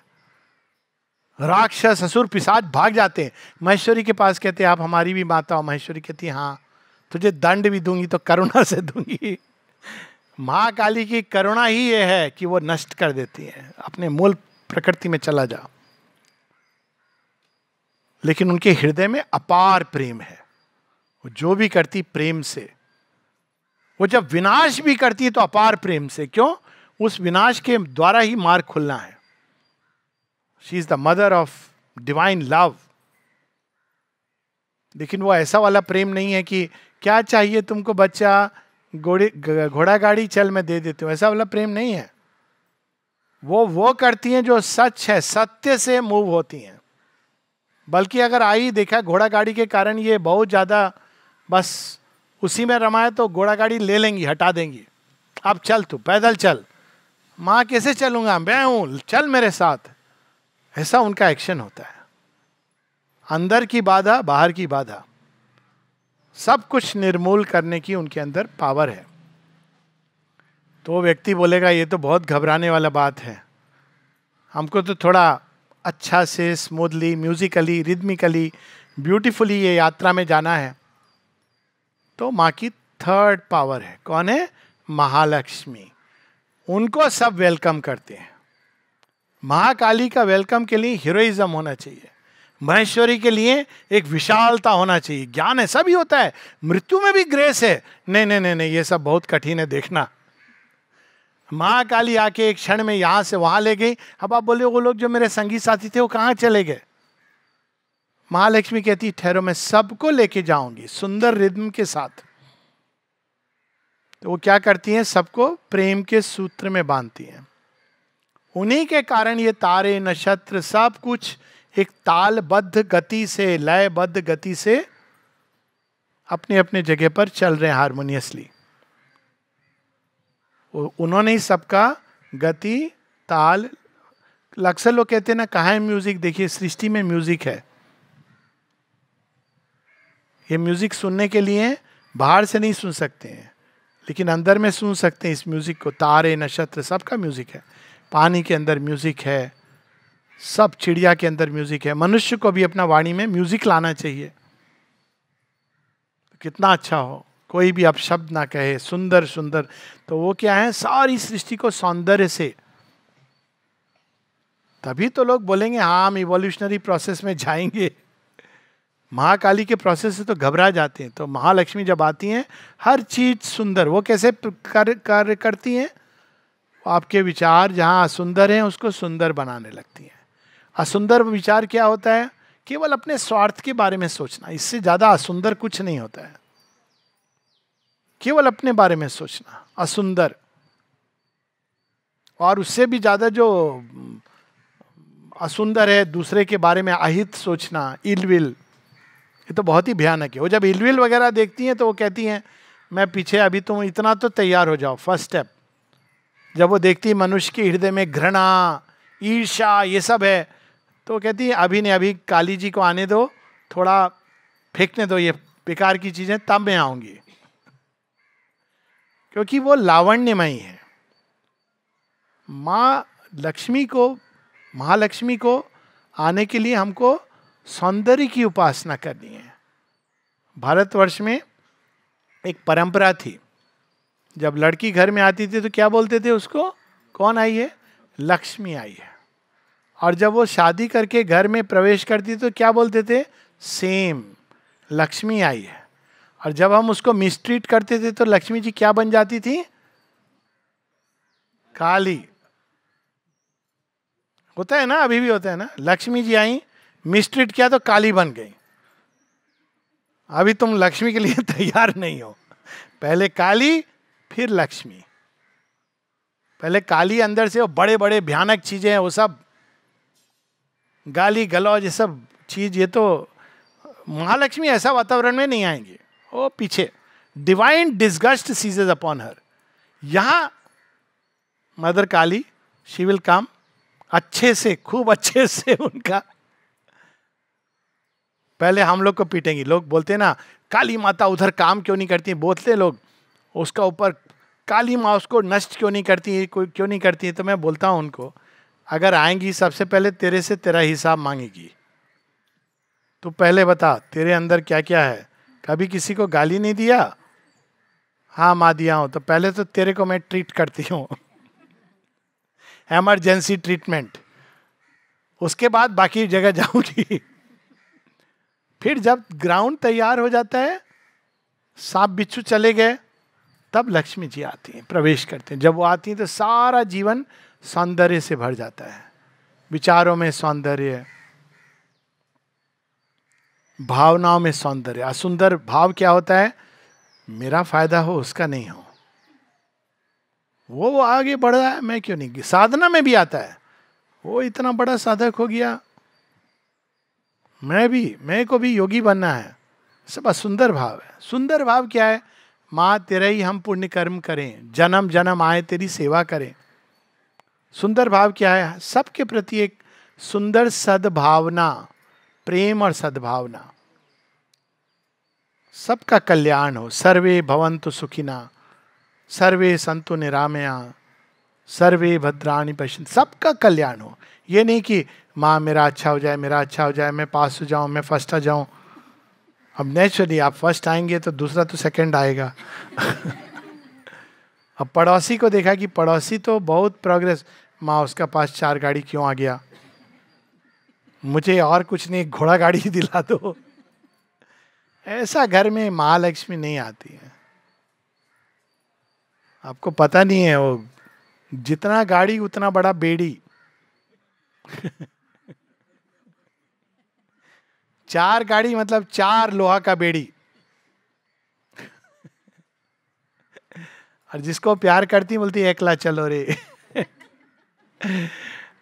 राक्षस ससुर पिसाद भाग जाते हैं महेश्वरी के पास कहते हैं आप हमारी भी माता हो महेश्वरी कहती है हाँ तुझे दंड भी दूंगी तो करुणा से दूंगी माँ काली की करुणा ही यह है कि वो नष्ट कर देती है अपने मूल प्रकृति में चला जाओ लेकिन उनके हृदय में अपार प्रेम है वो जो भी करती प्रेम से वो जब विनाश भी करती है तो अपार प्रेम से क्यों उस विनाश के द्वारा ही मार्ग खुलना है she is the mother of divine love लेकिन वो ऐसा वाला प्रेम नहीं है कि क्या चाहिए तुमको बच्चा घोड़े घोड़ा गाड़ी चल मैं दे देती हूँ ऐसा वाला प्रेम नहीं है वो वो करती हैं जो सच है सत्य से मूव होती हैं बल्कि अगर आई देखा घोड़ा गाड़ी के कारण ये बहुत ज़्यादा बस उसी में रमाए तो घोड़ा गाड़ी ले लेंगी हटा देंगी अब चल तू पैदल चल माँ कैसे चलूँगा मैं हूं चल मेरे साथ ऐसा उनका एक्शन होता है अंदर की बाधा बाहर की बाधा सब कुछ निर्मूल करने की उनके अंदर पावर है तो व्यक्ति बोलेगा ये तो बहुत घबराने वाला बात है हमको तो थोड़ा अच्छा से स्मूथली म्यूजिकली रिदमिकली ब्यूटीफुली ये यात्रा में जाना है तो माँ की थर्ड पावर है कौन है महालक्ष्मी उनको सब वेलकम करते हैं महाकाली का वेलकम के लिए हीरोइज्म होना चाहिए महेश्वरी के लिए एक विशालता होना चाहिए ज्ञान है सब ही होता है मृत्यु में भी ग्रेस है नहीं नहीं नहीं नहीं ये सब बहुत कठिन है देखना महाकाली आके एक क्षण में यहां से वहां ले गई अब आप बोले वो लोग जो मेरे संगी साथी थे वो कहाँ चले गए महालक्ष्मी कहती ठहरो मैं सबको लेके जाऊंगी सुंदर रिद्म के साथ तो वो क्या करती हैं सबको प्रेम के सूत्र में बांधती हैं उन्हीं के कारण ये तारे नक्षत्र सब कुछ एक तालबद्ध गति से लयबद्ध गति से अपने अपने जगह पर चल रहे हैं हारमोनियसली उन्होंने ही सबका गति ताल अक्सर लोग कहते हैं ना कहा है म्यूजिक देखिए सृष्टि में म्यूजिक है ये म्यूज़िक सुनने के लिए बाहर से नहीं सुन सकते हैं लेकिन अंदर में सुन सकते हैं इस म्यूज़िक को तारे नक्षत्र सबका म्यूज़िक है पानी के अंदर म्यूज़िक है सब चिड़िया के अंदर म्यूज़िक है मनुष्य को भी अपना वाणी में म्यूज़िक लाना चाहिए तो कितना अच्छा हो कोई भी अपशब्द ना कहे सुंदर सुंदर तो वो क्या है सारी सृष्टि को सौंदर्य से तभी तो लोग बोलेंगे हाँ हम इवोल्यूशनरी प्रोसेस में जाएंगे महाकाली के प्रोसेस से तो घबरा जाते हैं तो महालक्ष्मी जब आती हैं हर चीज़ सुंदर वो कैसे कार्य कार्य करती हैं आपके विचार जहाँ असुंदर हैं उसको सुंदर बनाने लगती हैं असुंदर विचार क्या होता है केवल अपने स्वार्थ के बारे में सोचना इससे ज़्यादा असुंदर कुछ नहीं होता है केवल अपने बारे में सोचना असुंदर और उससे भी ज़्यादा जो असुंदर है दूसरे के बारे में अहित सोचना इलविल ये तो बहुत ही भयानक है वो जब हिलविल वगैरह देखती हैं तो वो कहती हैं मैं पीछे अभी तुम तो इतना तो तैयार हो जाओ फर्स्ट स्टेप जब वो देखती है मनुष्य के हृदय में घृणा ईर्षा ये सब है तो कहती है अभी ने अभी काली जी को आने दो थोड़ा फेंकने दो ये बेकार की चीज़ें तब मैं आऊँगी क्योंकि वो लावण्यमयी है माँ लक्ष्मी को महालक्ष्मी को आने के लिए हमको सौंदर्य की उपासना करनी है भारतवर्ष में एक परंपरा थी जब लड़की घर में आती थी तो क्या बोलते थे उसको कौन आई है लक्ष्मी आई है और जब वो शादी करके घर में प्रवेश करती तो क्या बोलते थे सेम लक्ष्मी आई है और जब हम उसको मिसट्रीट करते थे तो लक्ष्मी जी क्या बन जाती थी काली होता है ना अभी भी होता है ना लक्ष्मी जी आई मिस्ट्रीट किया तो काली बन गई अभी तुम लक्ष्मी के लिए तैयार नहीं हो पहले काली फिर लक्ष्मी पहले काली अंदर से वो बड़े बड़े भयानक चीजें हैं वो सब गाली गलौज ये सब चीज ये तो महालक्ष्मी ऐसा वातावरण में नहीं आएंगे वो पीछे divine disgust seizes upon her यहां mother Kali she will come अच्छे से खूब अच्छे से उनका पहले हम लोग को पीटेंगी लोग बोलते हैं ना काली माता उधर काम क्यों नहीं करती बोलते लोग उसका ऊपर काली माँ उसको नष्ट क्यों नहीं करती है कोई क्यों नहीं करती है तो मैं बोलता हूँ उनको अगर आएंगी सबसे पहले तेरे से तेरा हिसाब मांगेगी तो पहले बता तेरे अंदर क्या क्या है कभी किसी को गाली नहीं दिया हाँ माँ दिया हूँ तो पहले तो तेरे को मैं ट्रीट करती हूँ एमरजेंसी ट्रीटमेंट उसके बाद बाकी जगह जाऊँगी फिर जब ग्राउंड तैयार हो जाता है सांप बिच्छू चले गए तब लक्ष्मी जी आती हैं प्रवेश करते हैं जब वो आती हैं तो सारा जीवन सौंदर्य से भर जाता है विचारों में सौंदर्य भावनाओं में सौंदर्य असुंदर भाव क्या होता है मेरा फायदा हो उसका नहीं हो वो आगे बढ़ रहा है मैं क्यों नहीं साधना में भी आता है वो इतना बड़ा साधक हो गया मैं भी मैं को भी योगी बनना है सब सुंदर भाव है सुंदर भाव क्या है माँ तेरा ही हम पुण्य कर्म करें जन्म जन्म आए तेरी सेवा करें सुंदर भाव क्या है सबके प्रति एक सुंदर सद्भावना प्रेम और सद्भावना सबका कल्याण हो सर्वे भवंतु सुखिना सर्वे संतु निरामया सर्वे भद्राणी पश्य सबका कल्याण हो ये नहीं कि माँ मेरा अच्छा हो जाए मेरा अच्छा हो जाए मैं पास हो जाऊँ मैं फर्स्ट आ जाऊँ अब नेचुरली आप फर्स्ट आएंगे तो दूसरा तो सेकंड आएगा अब पड़ोसी को देखा कि पड़ोसी तो बहुत प्रोग्रेस माँ उसका पास चार गाड़ी क्यों आ गया मुझे और कुछ नहीं घोड़ा गाड़ी दिला दो ऐसा घर में महालक्ष्मी नहीं आती है आपको पता नहीं है वो जितना गाड़ी उतना बड़ा बेड़ी चार गाड़ी मतलब चार लोहा का बेड़ी और जिसको प्यार करती बोलती एकला चलो रे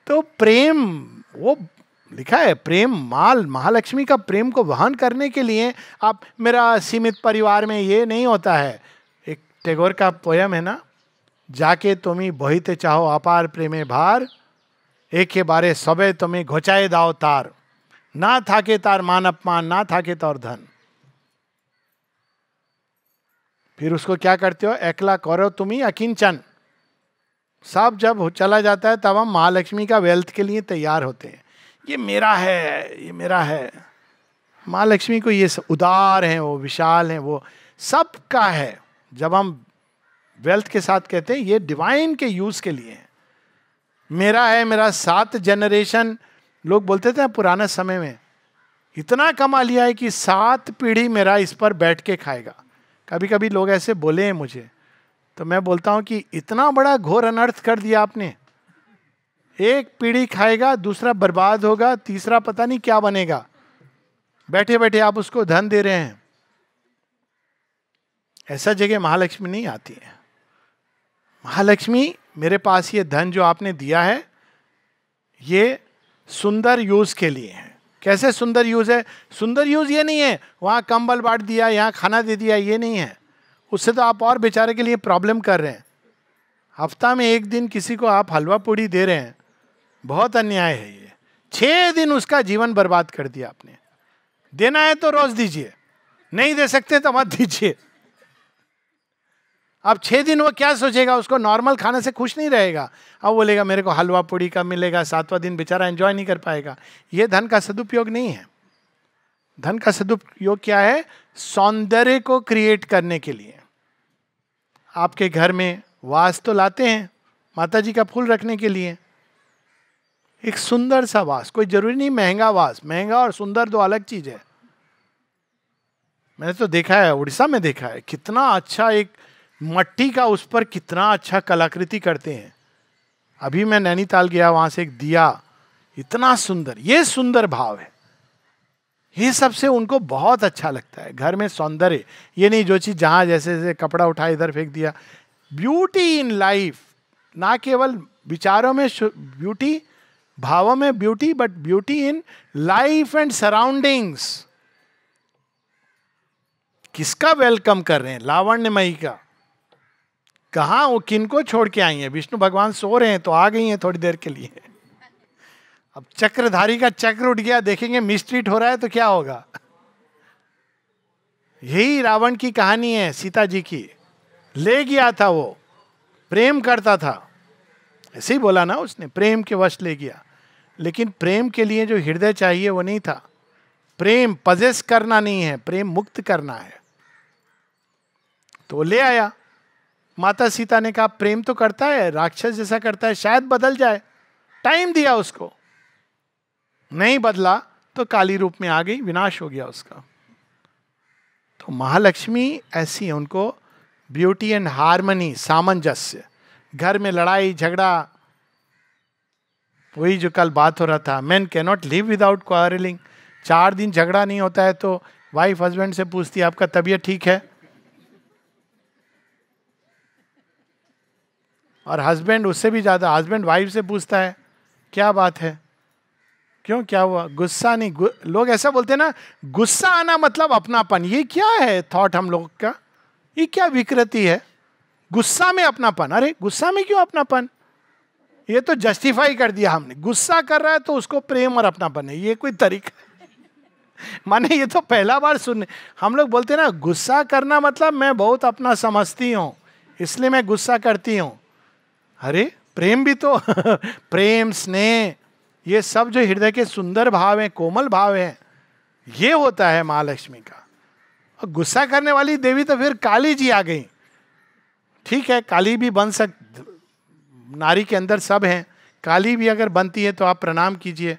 तो प्रेम वो लिखा है प्रेम माल महालक्ष्मी का प्रेम को वहन करने के लिए आप मेरा सीमित परिवार में ये नहीं होता है एक टैगोर का पोयम है ना जाके तुम्हें बहिते चाहो अपार प्रेमे भार एक के बारे सबे तुम्हें घोचाए दाओ तार ना था के तार मान अपमान ना था के तार धन फिर उसको क्या करते हो एकला करो तुम ही अकिंचन सब जब चला जाता है तब हम महालक्ष्मी का वेल्थ के लिए तैयार होते हैं ये मेरा है ये मेरा है महालक्ष्मी को ये उदार हैं वो विशाल हैं वो सब का है जब हम वेल्थ के साथ कहते हैं ये डिवाइन के यूज़ के लिए है मेरा है मेरा सात जनरेशन लोग बोलते थे पुराने समय में इतना कमा लिया है कि सात पीढ़ी मेरा इस पर बैठ के खाएगा कभी कभी लोग ऐसे बोले हैं मुझे तो मैं बोलता हूँ कि इतना बड़ा घोर अनर्थ कर दिया आपने एक पीढ़ी खाएगा दूसरा बर्बाद होगा तीसरा पता नहीं क्या बनेगा बैठे बैठे आप उसको धन दे रहे हैं ऐसा जगह महालक्ष्मी नहीं आती है महालक्ष्मी मेरे पास ये धन जो आपने दिया है ये सुंदर यूज के लिए है कैसे सुंदर यूज है सुंदर यूज ये नहीं है वहाँ कंबल बांट दिया यहाँ खाना दे दिया ये नहीं है उससे तो आप और बेचारे के लिए प्रॉब्लम कर रहे हैं हफ्ता में एक दिन किसी को आप हलवा पूड़ी दे रहे हैं बहुत अन्याय है ये छः दिन उसका जीवन बर्बाद कर दिया आपने देना है तो रोज दीजिए नहीं दे सकते तो मत दीजिए अब छः दिन वो क्या सोचेगा उसको नॉर्मल खाने से खुश नहीं रहेगा अब बोलेगा मेरे को हलवा पूड़ी का मिलेगा सातवां दिन बेचारा एंजॉय नहीं कर पाएगा ये धन का सदुपयोग नहीं है धन का सदुपयोग क्या है सौंदर्य को क्रिएट करने के लिए आपके घर में वास तो लाते हैं माता जी का फूल रखने के लिए एक सुंदर सा वास कोई जरूरी नहीं महंगा वास महंगा और सुंदर दो अलग चीज है मैंने तो देखा है उड़ीसा में देखा है कितना अच्छा एक मट्टी का उस पर कितना अच्छा कलाकृति करते हैं अभी मैं नैनीताल गया वहां से एक दिया इतना सुंदर ये सुंदर भाव है ये सबसे उनको बहुत अच्छा लगता है घर में सौंदर्य ये नहीं जो चीज जहां जैसे जैसे कपड़ा उठा इधर फेंक दिया ब्यूटी इन लाइफ ना केवल विचारों में ब्यूटी भावों में beauty but beauty in life and surroundings किसका वेलकम कर रहे हैं लावण्यमयी का कहा वो किन को छोड़ के आई है विष्णु भगवान सो रहे हैं तो आ गई हैं थोड़ी देर के लिए अब चक्रधारी का चक्र उठ गया देखेंगे मिस्ट्रीट हो रहा है तो क्या होगा यही रावण की कहानी है सीता जी की ले गया था वो प्रेम करता था ऐसे ही बोला ना उसने प्रेम के वश ले गया लेकिन प्रेम के लिए जो हृदय चाहिए वो नहीं था प्रेम पजेस करना नहीं है प्रेम मुक्त करना है तो ले आया माता सीता ने कहा प्रेम तो करता है राक्षस जैसा करता है शायद बदल जाए टाइम दिया उसको नहीं बदला तो काली रूप में आ गई विनाश हो गया उसका तो महालक्ष्मी ऐसी है उनको ब्यूटी एंड हारमोनी सामंजस्य घर में लड़ाई झगड़ा वही जो कल बात हो रहा था man cannot live without quarrelling चार दिन झगड़ा नहीं होता है तो वाइफ हस्बैंड से पूछती है आपका तबीयत ठीक है और हस्बैंड उससे भी ज़्यादा हस्बैंड वाइफ से पूछता है क्या बात है क्यों क्या हुआ गुस्सा नहीं गु, लोग ऐसा बोलते हैं ना गुस्सा आना मतलब अपनापन ये क्या है थॉट हम लोग का ये क्या विकृति है गुस्सा में अपनापन अरे गुस्सा में क्यों अपनापन ये तो जस्टिफाई कर दिया हमने गुस्सा कर रहा है तो उसको प्रेम और अपनापन है ये कोई तरीका माने ये तो पहला बार सुनने हम लोग बोलते हैं ना गुस्सा करना मतलब मैं बहुत अपना समझती हूँ इसलिए मैं गुस्सा करती हूँ अरे प्रेम भी तो प्रेम स्नेह ये सब जो हृदय के सुंदर भाव हैं कोमल भाव हैं ये होता है महालक्ष्मी का और गुस्सा करने वाली देवी तो फिर काली जी आ गई ठीक है काली भी बन सक नारी के अंदर सब हैं काली भी अगर बनती है तो आप प्रणाम कीजिए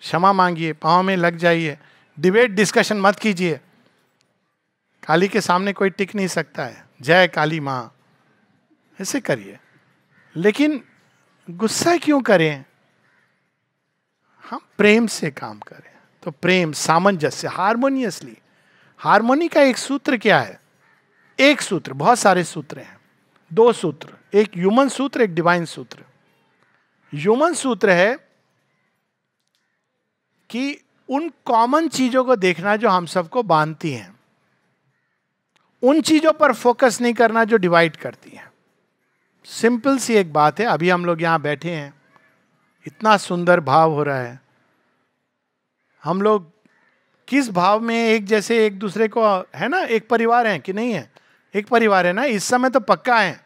क्षमा मांगिए पाँव में लग जाइए डिबेट डिस्कशन मत कीजिए काली के सामने कोई टिक नहीं सकता है जय काली माँ ऐसे करिए लेकिन गुस्सा क्यों करें हम प्रेम से काम करें तो प्रेम सामंजस्य हारमोनियसली हारमोनी का एक सूत्र क्या है एक सूत्र बहुत सारे सूत्र हैं दो सूत्र एक ह्यूमन सूत्र एक डिवाइन सूत्र ह्यूमन सूत्र है कि उन कॉमन चीजों को देखना जो हम सबको बांधती हैं उन चीजों पर फोकस नहीं करना जो डिवाइड करती हैं सिंपल सी एक बात है अभी हम लोग यहाँ बैठे हैं इतना सुंदर भाव हो रहा है हम लोग किस भाव में एक जैसे एक दूसरे को है ना एक परिवार है कि नहीं है एक परिवार है ना इस समय तो पक्का है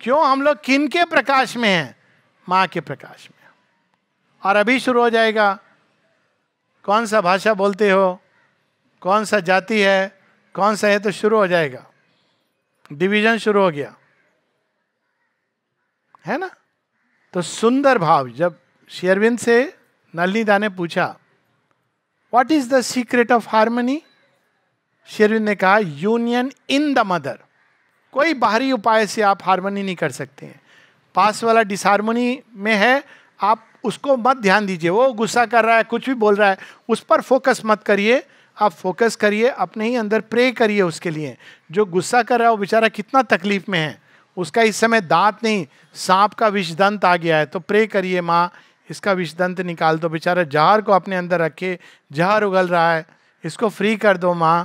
क्यों हम लोग किन के प्रकाश में हैं माँ के प्रकाश में और अभी शुरू हो जाएगा कौन सा भाषा बोलते हो कौन सा जाति है कौन सा है तो शुरू हो जाएगा डिवीजन शुरू हो गया है ना तो सुंदर भाव जब शेयरविंद से नलनी दा ने पूछा what is the secret of harmony शेरविंद ने कहा यूनियन इन द मदर कोई बाहरी उपाय से आप हारमोनी नहीं कर सकते हैं पास वाला डिसहारमोनी में है आप उसको मत ध्यान दीजिए वो गुस्सा कर रहा है कुछ भी बोल रहा है उस पर फोकस मत करिए आप फोकस करिए अपने ही अंदर प्रे करिए उसके लिए जो गुस्सा कर रहा है वो बेचारा कितना तकलीफ में है उसका इस समय दांत नहीं सांप का विषदंत आ गया है तो प्रे करिए माँ इसका विषदंत निकाल दो बेचारा जहर को अपने अंदर रखे जहर उगल रहा है इसको फ्री कर दो माँ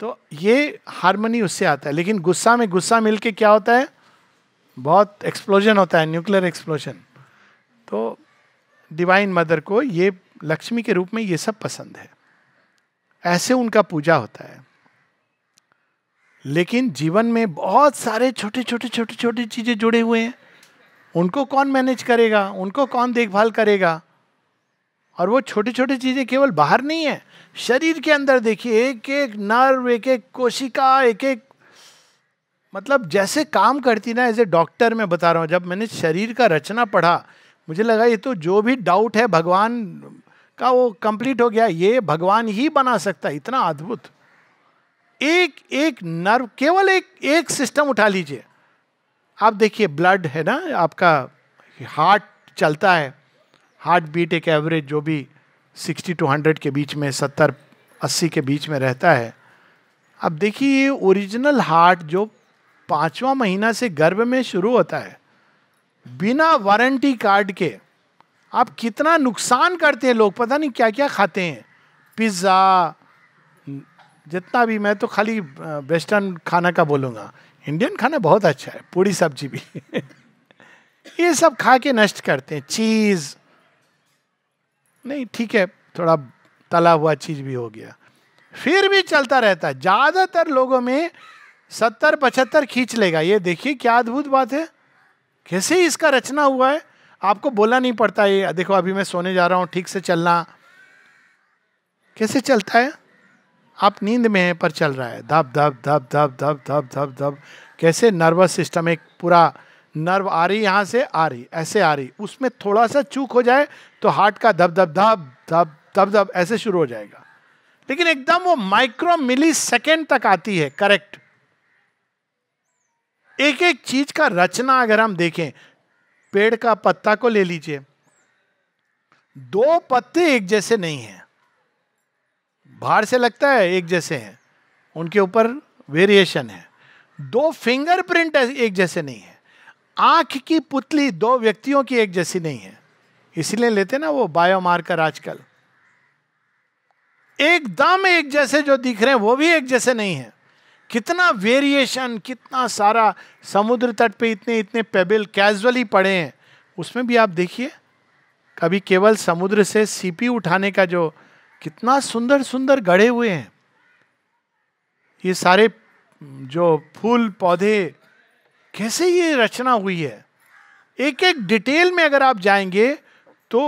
तो ये हारमोनी उससे आता है लेकिन गुस्सा में गुस्सा मिलके क्या होता है बहुत एक्सप्लोजन होता है न्यूक्लियर एक्सप्लोजन तो डिवाइन मदर को ये लक्ष्मी के रूप में ये सब पसंद है ऐसे उनका पूजा होता है लेकिन जीवन में बहुत सारे छोटे छोटे छोटे छोटे चीज़ें जुड़े हुए हैं उनको कौन मैनेज करेगा उनको कौन देखभाल करेगा और वो छोटे छोटे चीज़ें केवल बाहर नहीं है शरीर के अंदर देखिए एक एक नर्व एक एक कोशिका एक एक मतलब जैसे काम करती ना एज ए डॉक्टर मैं बता रहा हूँ जब मैंने शरीर का रचना पढ़ा मुझे लगा ये तो जो भी डाउट है भगवान का वो कंप्लीट हो गया ये भगवान ही बना सकता इतना अद्भुत एक एक नर्व केवल एक एक सिस्टम उठा लीजिए आप देखिए ब्लड है ना आपका हार्ट चलता है हार्ट बीट एक एवरेज जो भी 60 टू 100 के बीच में 70 80 के बीच में रहता है अब देखिए ये ओरिजिनल हार्ट जो पाँचवा महीना से गर्भ में शुरू होता है बिना वारंटी कार्ड के आप कितना नुकसान करते हैं लोग पता नहीं क्या क्या खाते हैं पिज़्ज़ा जितना भी मैं तो खाली वेस्टर्न खाना का बोलूँगा इंडियन खाना बहुत अच्छा है पूरी सब्जी भी ये सब खा के नष्ट करते हैं चीज़ नहीं ठीक है थोड़ा तला हुआ चीज़ भी हो गया फिर भी चलता रहता है ज़्यादातर लोगों में सत्तर पचहत्तर खींच लेगा ये देखिए क्या अद्भुत बात है कैसे इसका रचना हुआ है आपको बोला नहीं पड़ता ये देखो अभी मैं सोने जा रहा हूँ ठीक से चलना कैसे चलता है आप नींद में हैं पर चल रहा है धप धप धप धप धब धप धप धब कैसे नर्वस सिस्टम एक पूरा नर्व आ रही यहाँ से आ रही ऐसे आ रही उसमें थोड़ा सा चूक हो जाए तो हार्ट का धब धब धब धब धब धब ऐसे शुरू हो जाएगा लेकिन एकदम वो माइक्रो मिली सेकेंड तक आती है करेक्ट एक एक चीज का रचना अगर हम देखें पेड़ का पत्ता को ले लीजिए दो पत्ते एक जैसे नहीं है बाहर से लगता है एक जैसे हैं उनके ऊपर वेरिएशन है दो फिंगरप्रिंट एक जैसे नहीं है आंख की पुतली दो व्यक्तियों की एक जैसी नहीं है इसलिए लेते ना वो बायोमार्कर आजकल एकदम एक जैसे जो दिख रहे हैं वो भी एक जैसे नहीं है कितना वेरिएशन कितना सारा समुद्र तट पे इतने इतने पेबल कैजुअली पड़े हैं उसमें भी आप देखिए कभी केवल समुद्र से सीपी उठाने का जो कितना सुंदर सुंदर गढ़े हुए हैं ये सारे जो फूल पौधे कैसे ये रचना हुई है एक एक डिटेल में अगर आप जाएंगे तो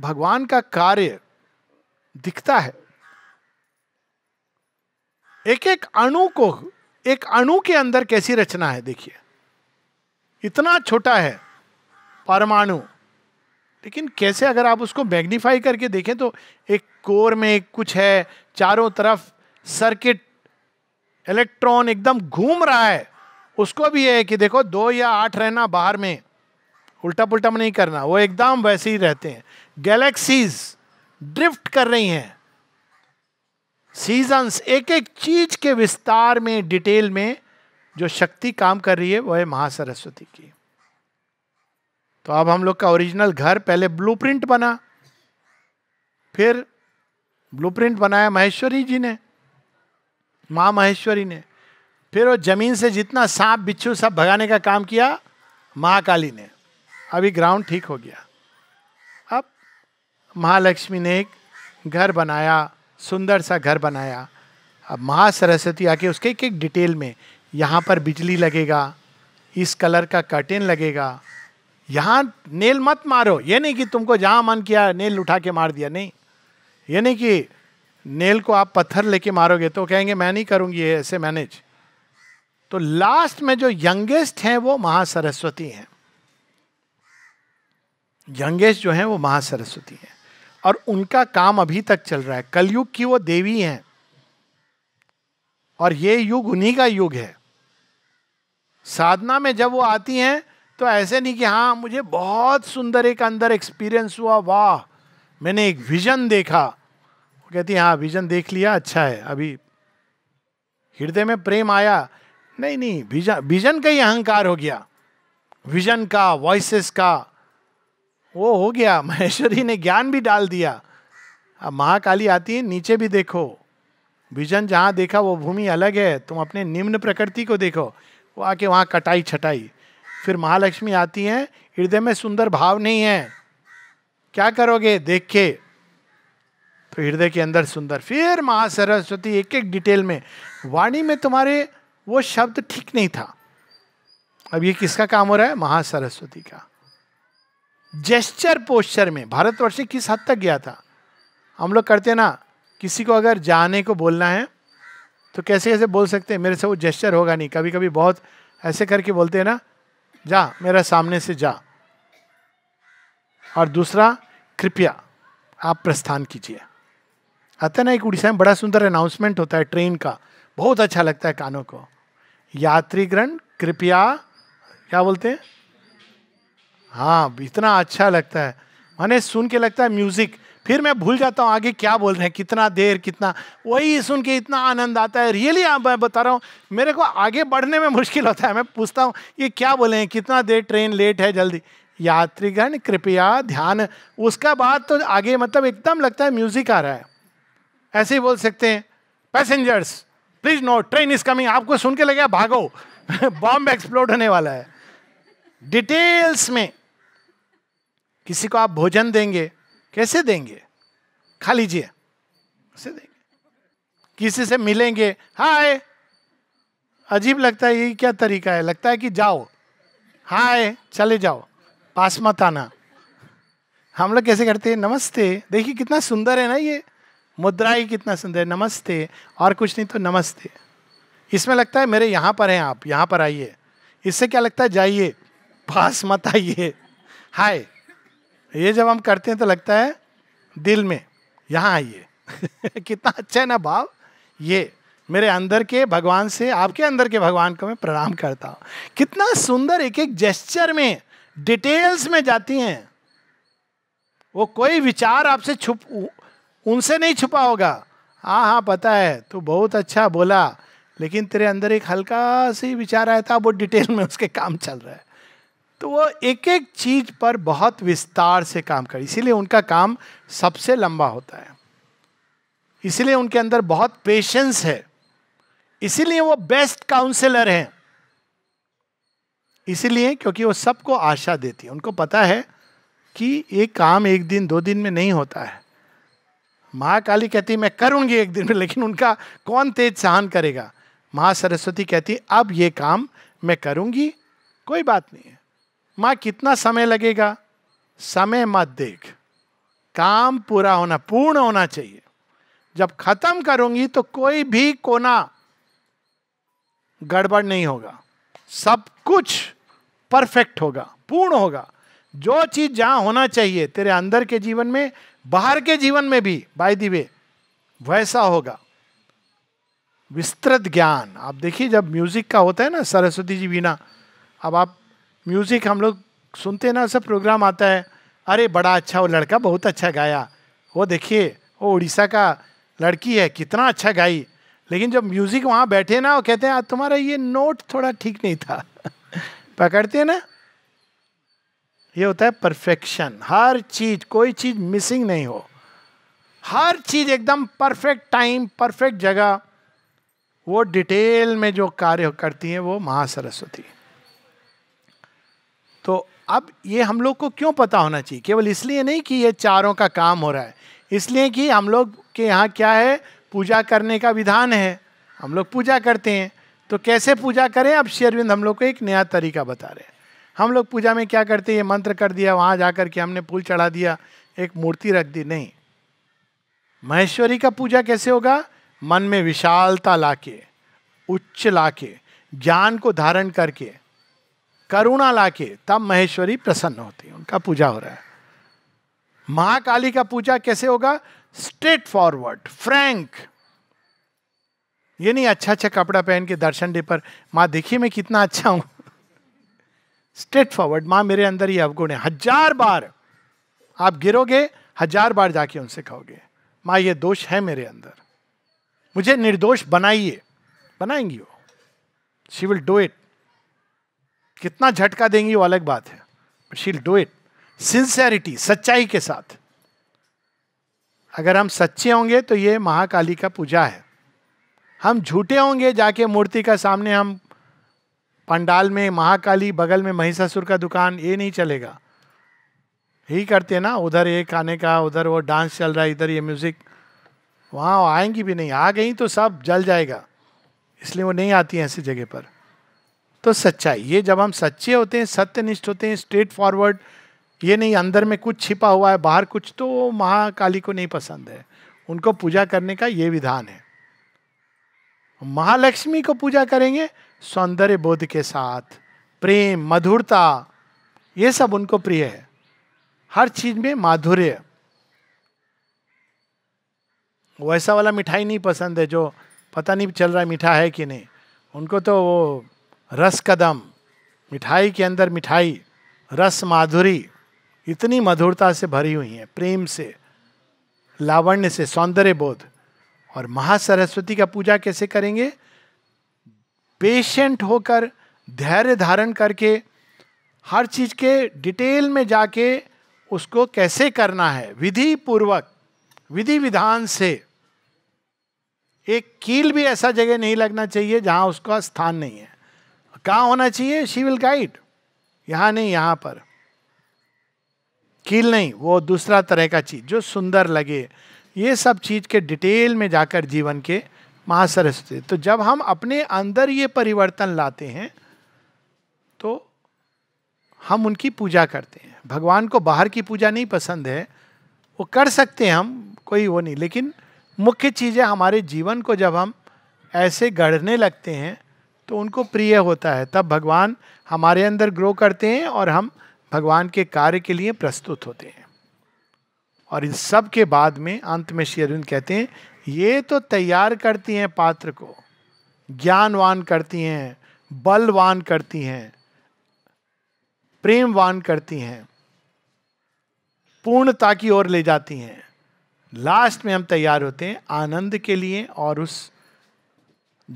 भगवान का कार्य दिखता है एक एक अणु को एक अणु के अंदर कैसी रचना है देखिए इतना छोटा है परमाणु लेकिन कैसे अगर आप उसको मैग्नीफाई करके देखें तो एक कोर में एक कुछ है चारों तरफ सर्किट इलेक्ट्रॉन एकदम घूम रहा है उसको भी है कि देखो दो या आठ रहना बाहर में उल्टा पुल्टा में नहीं करना वो एकदम वैसे ही रहते हैं गैलेक्सीज ड्रिफ्ट कर रही हैं सीजन्स एक एक चीज के विस्तार में डिटेल में जो शक्ति काम कर रही है वह है महासरस्वती की तो अब हम लोग का ओरिजिनल घर पहले ब्लूप्रिंट बना फिर ब्लूप्रिंट बनाया महेश्वरी जी ने माँ महेश्वरी ने फिर वो जमीन से जितना सांप बिच्छू सब भगाने का काम किया महाकाली ने अभी ग्राउंड ठीक हो गया अब महालक्ष्मी ने एक घर बनाया सुंदर सा घर बनाया अब महा सरस्वती आके उसके एक एक डिटेल में यहाँ पर बिजली लगेगा इस कलर का कर्टेन लगेगा यहां नेल मत मारो ये नहीं कि तुमको जहां मन किया नेल उठा के मार दिया नहीं ये नहीं कि नेल को आप पत्थर लेके मारोगे तो कहेंगे मैं नहीं करूंगी ये ऐसे मैनेज तो लास्ट में जो यंगेस्ट हैं वो महासरस्वती हैं यंगेस्ट जो हैं वो महासरस्वती हैं और उनका काम अभी तक चल रहा है कलयुग की वो देवी हैं और ये युग उन्हीं का युग है साधना में जब वो आती हैं तो ऐसे नहीं कि हाँ मुझे बहुत सुंदर एक अंदर एक्सपीरियंस हुआ वाह मैंने एक विजन देखा वो कहती हाँ विजन देख लिया अच्छा है अभी हृदय में प्रेम आया नहीं नहीं विजन विजन का ही अहंकार हो गया विजन का वॉइसेस का वो हो गया महेश्वरी ने ज्ञान भी डाल दिया अब महाकाली आती है नीचे भी देखो विजन जहाँ देखा वो भूमि अलग है तुम अपने निम्न प्रकृति को देखो वो आके वहाँ कटाई छटाई फिर महालक्ष्मी आती हैं हृदय में सुंदर भाव नहीं है क्या करोगे देख के तो हृदय के अंदर सुंदर फिर महा सरस्वती एक एक डिटेल में वाणी में तुम्हारे वो शब्द ठीक नहीं था अब ये किसका काम हो रहा है महा सरस्वती का जेस्चर पोस्चर में भारतवर्ष किस हद तक गया था हम लोग करते ना किसी को अगर जाने को बोलना है तो कैसे कैसे बोल सकते हैं मेरे से वो जेस्चर होगा नहीं कभी कभी बहुत ऐसे करके बोलते हैं ना जा मेरा सामने से जा और दूसरा कृपया आप प्रस्थान कीजिए आता ना एक उड़ीसा में बड़ा सुंदर अनाउंसमेंट होता है ट्रेन का बहुत अच्छा लगता है कानों को यात्रीगण कृपया क्या बोलते हैं हाँ इतना अच्छा लगता है माने सुन के लगता है म्यूजिक फिर मैं भूल जाता हूँ आगे क्या बोल रहे हैं कितना देर कितना वही सुन के इतना आनंद आता है रियली आप हाँ, मैं बता रहा हूँ मेरे को आगे बढ़ने में मुश्किल होता है मैं पूछता हूँ ये क्या बोले हैं कितना देर ट्रेन लेट है जल्दी यात्रीगण कृपया ध्यान उसका बाद तो आगे मतलब एकदम लगता है म्यूजिक आ रहा है ऐसे ही बोल सकते हैं passengers please no train is coming आपको सुन के लगे भागो बॉम्ब एक्सप्लोड होने वाला है डिटेल्स में किसी को आप भोजन देंगे कैसे देंगे खा लीजिए कैसे देंगे किसी से मिलेंगे हाय अजीब लगता है ये क्या तरीका है लगता है कि जाओ हाय चले जाओ पास मत आना हम लोग कैसे करते हैं नमस्ते देखिए कितना सुंदर है ना ये मुद्रा ही कितना सुंदर है नमस्ते और कुछ नहीं तो नमस्ते इसमें लगता है मेरे यहाँ पर हैं आप यहाँ पर आइए इससे क्या लगता है जाइए पास मत आइए हाय ये जब हम करते हैं तो लगता है दिल में यहाँ आइए कितना अच्छा है ना भाव ये मेरे अंदर के भगवान से आपके अंदर के भगवान को मैं प्रणाम करता हूँ कितना सुंदर एक एक जेस्चर में डिटेल्स में जाती हैं वो कोई विचार आपसे छुप उनसे नहीं छुपा होगा हाँ हाँ पता है तू बहुत अच्छा बोला लेकिन तेरे अंदर एक हल्का सी विचार आया था वो डिटेल में उसके काम चल रहा है तो वो एक एक चीज पर बहुत विस्तार से काम कर इसीलिए उनका काम सबसे लंबा होता है इसीलिए उनके अंदर बहुत पेशेंस है इसीलिए वो बेस्ट काउंसलर हैं इसीलिए क्योंकि वो सबको आशा देती है उनको पता है कि ये काम एक दिन दो दिन में नहीं होता है माँ काली कहती मैं करूँगी एक दिन में लेकिन उनका कौन तेज सहन करेगा माँ सरस्वती कहती अब ये काम मैं करूँगी कोई बात नहीं है माँ कितना समय लगेगा समय मत देख काम पूरा होना पूर्ण होना चाहिए जब खत्म करूंगी तो कोई भी कोना गड़बड़ नहीं होगा सब कुछ परफेक्ट होगा पूर्ण होगा जो चीज जहां होना चाहिए तेरे अंदर के जीवन में बाहर के जीवन में भी बाय दी वे वैसा होगा विस्तृत ज्ञान आप देखिए जब म्यूजिक का होता है ना सरस्वती जी बीना अब आप म्यूज़िक हम लोग सुनते ना सब प्रोग्राम आता है अरे बड़ा अच्छा वो लड़का बहुत अच्छा गाया वो देखिए वो उड़ीसा का लड़की है कितना अच्छा गाई लेकिन जब म्यूज़िक वहाँ बैठे ना वो कहते हैं तुम्हारा ये नोट थोड़ा ठीक नहीं था पकड़ते हैं ना ये होता है परफेक्शन हर चीज कोई चीज मिसिंग नहीं हो हर चीज एकदम परफेक्ट टाइम परफेक्ट जगह वो डिटेल में जो कार्य करती हैं वो महासरस्वती है तो अब ये हम लोग को क्यों पता होना चाहिए केवल इसलिए नहीं कि ये चारों का काम हो रहा है इसलिए कि हम लोग के यहाँ क्या है पूजा करने का विधान है हम लोग पूजा करते हैं तो कैसे पूजा करें अब शेरविंद हम लोग को एक नया तरीका बता रहे हैं हम लोग पूजा में क्या करते हैं ये मंत्र कर दिया वहाँ जा कर के हमने फूल चढ़ा दिया एक मूर्ति रख दी नहीं महेश्वरी का पूजा कैसे होगा मन में विशालता लाके उच्च लाके ज्ञान को धारण करके करुणा लाके तब महेश्वरी प्रसन्न होती है उनका पूजा हो रहा है महाकाली का पूजा कैसे होगा स्ट्रेट फॉरवर्ड फ्रैंक ये नहीं अच्छा अच्छा कपड़ा पहन के दर्शन डे पर माँ देखिए मैं कितना अच्छा हूं स्ट्रेट फॉरवर्ड माँ मेरे अंदर ही अवगुण है हजार बार आप गिरोगे हजार बार जाके उनसे कहोगे माँ ये दोष है मेरे अंदर मुझे निर्दोष बनाइए बनाएंगी वो शी विल डू इट कितना झटका देंगी वो अलग बात है बट शील डू इट सिंसेरिटी सच्चाई के साथ अगर हम सच्चे होंगे तो ये महाकाली का पूजा है हम झूठे होंगे जाके मूर्ति का सामने हम पंडाल में महाकाली बगल में महिषासुर का दुकान ये नहीं चलेगा यही करते हैं ना उधर ये खाने का उधर वो डांस चल रहा है इधर ये म्यूज़िक वहाँ आएंगी भी नहीं आ गई तो सब जल जाएगा इसलिए वो नहीं आती हैं ऐसी जगह पर तो सच्चाई ये जब हम सच्चे होते हैं सत्यनिष्ठ होते हैं स्ट्रेट फॉरवर्ड ये नहीं अंदर में कुछ छिपा हुआ है बाहर कुछ तो महाकाली को नहीं पसंद है उनको पूजा करने का ये विधान है महालक्ष्मी को पूजा करेंगे सौंदर्य बोध के साथ प्रेम मधुरता ये सब उनको प्रिय है हर चीज में माधुर्य वैसा वाला मिठाई नहीं पसंद है जो पता नहीं चल रहा है मीठा है कि नहीं उनको तो वो रस कदम मिठाई के अंदर मिठाई रस माधुरी इतनी मधुरता से भरी हुई है प्रेम से लावण्य से सौंदर्य बोध और महासरस्वती का पूजा कैसे करेंगे पेशेंट होकर धैर्य धारण करके हर चीज के डिटेल में जाके उसको कैसे करना है विधि पूर्वक विधि विधान से एक कील भी ऐसा जगह नहीं लगना चाहिए जहां उसका स्थान नहीं है कहाँ होना चाहिए शी विल गाइड यहाँ नहीं यहाँ पर कील नहीं वो दूसरा तरह का चीज जो सुंदर लगे ये सब चीज के डिटेल में जाकर जीवन के महासरस्वती तो जब हम अपने अंदर ये परिवर्तन लाते हैं तो हम उनकी पूजा करते हैं भगवान को बाहर की पूजा नहीं पसंद है वो कर सकते हैं हम कोई वो नहीं लेकिन मुख्य चीज़ है हमारे जीवन को जब हम ऐसे गढ़ने लगते हैं तो उनको प्रिय होता है तब भगवान हमारे अंदर ग्रो करते हैं और हम भगवान के कार्य के लिए प्रस्तुत होते हैं और इन सब के बाद में अंत में श्री अरविंद कहते हैं ये तो तैयार करती हैं पात्र को ज्ञानवान करती हैं बलवान करती हैं प्रेमवान करती हैं पूर्णता की ओर ले जाती हैं लास्ट में हम तैयार होते हैं आनंद के लिए और उस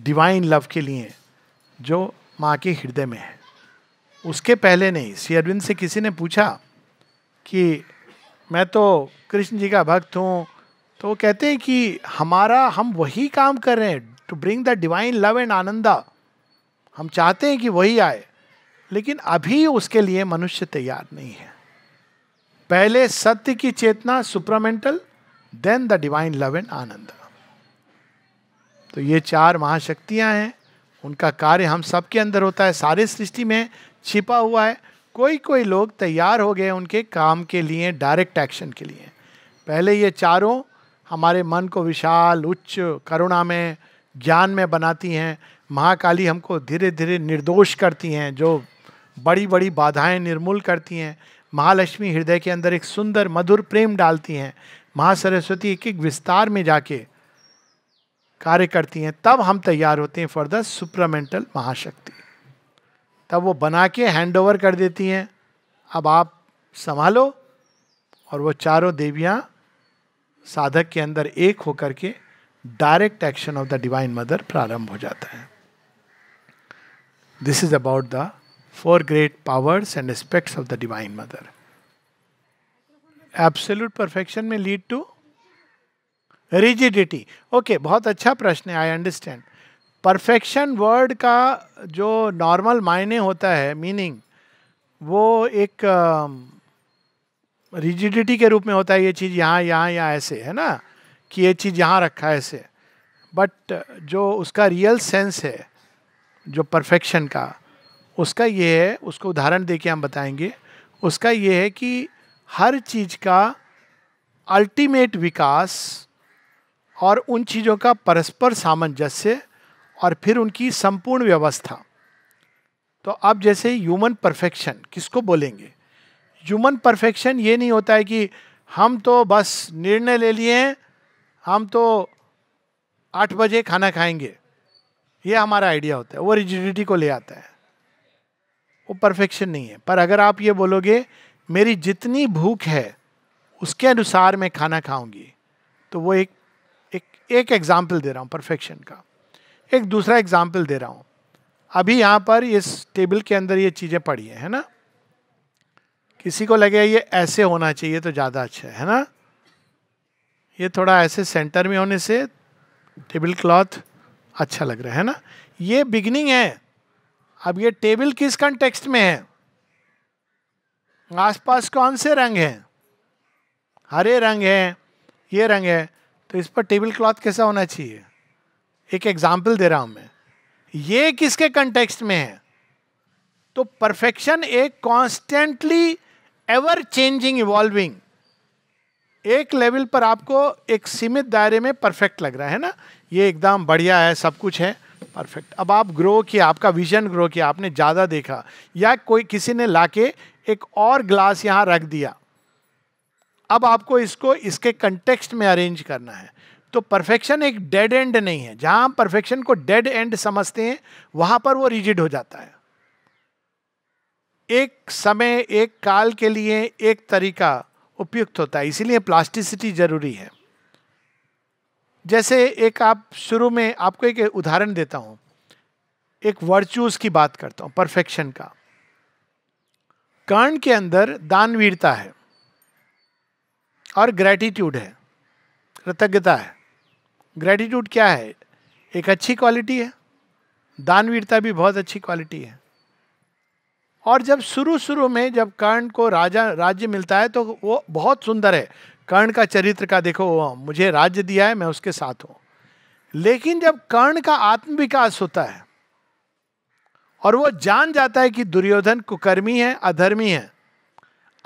डिवाइन लव के लिए जो माँ के हृदय में है उसके पहले नहीं श्री अरविंद से किसी ने पूछा कि मैं तो कृष्ण जी का भक्त हूँ तो वो कहते हैं कि हमारा हम वही काम कर रहे हैं to bring the divine love and Ananda हम चाहते हैं कि वही आए लेकिन अभी उसके लिए मनुष्य तैयार नहीं है पहले सत्य की चेतना supramental then the divine love and Ananda तो ये चार महाशक्तियां हैं उनका कार्य हम सब के अंदर होता है सारे सृष्टि में छिपा हुआ है कोई कोई लोग तैयार हो गए उनके काम के लिए डायरेक्ट एक्शन के लिए पहले ये चारों हमारे मन को विशाल उच्च करुणा में ज्ञान में बनाती हैं महाकाली हमको धीरे धीरे निर्दोष करती हैं जो बड़ी बड़ी बाधाएं निर्मूल करती हैं महालक्ष्मी हृदय के अंदर एक सुंदर मधुर प्रेम डालती हैं महासरस्वती एक एक विस्तार में जाके कार्य करती हैं तब हम तैयार होते हैं फॉर द सुप्रामेंटल महाशक्ति तब वो बना के हैंड ओवर कर देती हैं अब आप संभालो और वो चारों देवियाँ साधक के अंदर एक होकर के direct action of the divine mother प्रारंभ हो जाता है this is about the four great powers and aspects of the divine mother absolute perfection में लीड टू रिजिडिटी ओके बहुत अच्छा प्रश्न है आई अंडरस्टैंड परफेक्शन वर्ड का जो नॉर्मल मायने होता है मीनिंग वो एक रिजिडिटी uh, के रूप में होता है ये चीज़ यहाँ यहाँ यहाँ ऐसे है ना कि ये चीज़ यहाँ रखा है ऐसे बट जो उसका रियल सेंस है जो परफेक्शन का उसका ये है उसको उदाहरण दे के हम बताएंगे उसका ये है कि हर चीज़ का अल्टीमेट विकास और उन चीज़ों का परस्पर सामंजस्य और फिर उनकी संपूर्ण व्यवस्था तो अब जैसे ह्यूमन परफेक्शन किसको बोलेंगे ह्यूमन परफेक्शन ये नहीं होता है कि हम तो बस निर्णय ले लिए हैं हम तो आठ बजे खाना खाएंगे ये हमारा आइडिया होता है वो रिजिडिटी को ले आता है वो परफेक्शन नहीं है पर अगर आप ये बोलोगे मेरी जितनी भूख है उसके अनुसार मैं खाना खाऊंगी तो वो एक एक एग्जाम्पल दे रहा हूँ परफेक्शन का एक दूसरा एग्जाम्पल दे रहा हूँ अभी यहाँ पर इस टेबल के अंदर ये चीज़ें पड़ी हैं है ना किसी को लगे ये ऐसे होना चाहिए तो ज़्यादा अच्छा है, है ना ये थोड़ा ऐसे सेंटर में होने से टेबल क्लॉथ अच्छा लग रहा है ना ये बिगनिंग है अब ये टेबल किस कंटेक्स्ट में है आसपास कौन से रंग हैं हरे रंग है ये रंग है तो इस पर टेबल क्लॉथ कैसा होना चाहिए एक एग्जाम्पल दे रहा हूं मैं ये किसके कंटेक्स्ट में है तो परफेक्शन एक कॉन्स्टेंटली एवर चेंजिंग इवॉल्विंग एक लेवल पर आपको एक सीमित दायरे में परफेक्ट लग रहा है ना ये एकदम बढ़िया है सब कुछ है परफेक्ट अब आप ग्रो किया आपका विजन ग्रो किया आपने ज़्यादा देखा या कोई किसी ने लाके एक और ग्लास यहाँ रख दिया अब आपको इसको इसके कंटेक्स्ट में अरेंज करना है तो परफेक्शन एक डेड एंड नहीं है जहां हम परफेक्शन को डेड एंड समझते हैं वहां पर वो रिजिड हो जाता है एक समय एक काल के लिए एक तरीका उपयुक्त होता है इसीलिए प्लास्टिसिटी जरूरी है जैसे एक आप शुरू में आपको एक उदाहरण देता हूं एक वर्चूस की बात करता हूं परफेक्शन का कर्ण के अंदर दानवीरता है और ग्रैटिट्यूड है कृतज्ञता है ग्रैटिट्यूड क्या है एक अच्छी क्वालिटी है दानवीरता भी बहुत अच्छी क्वालिटी है और जब शुरू शुरू में जब कर्ण को राजा राज्य मिलता है तो वो बहुत सुंदर है कर्ण का चरित्र का देखो मुझे राज्य दिया है मैं उसके साथ हूँ लेकिन जब कर्ण का आत्मविकास होता है और वो जान जाता है कि दुर्योधन कुकर्मी है अधर्मी है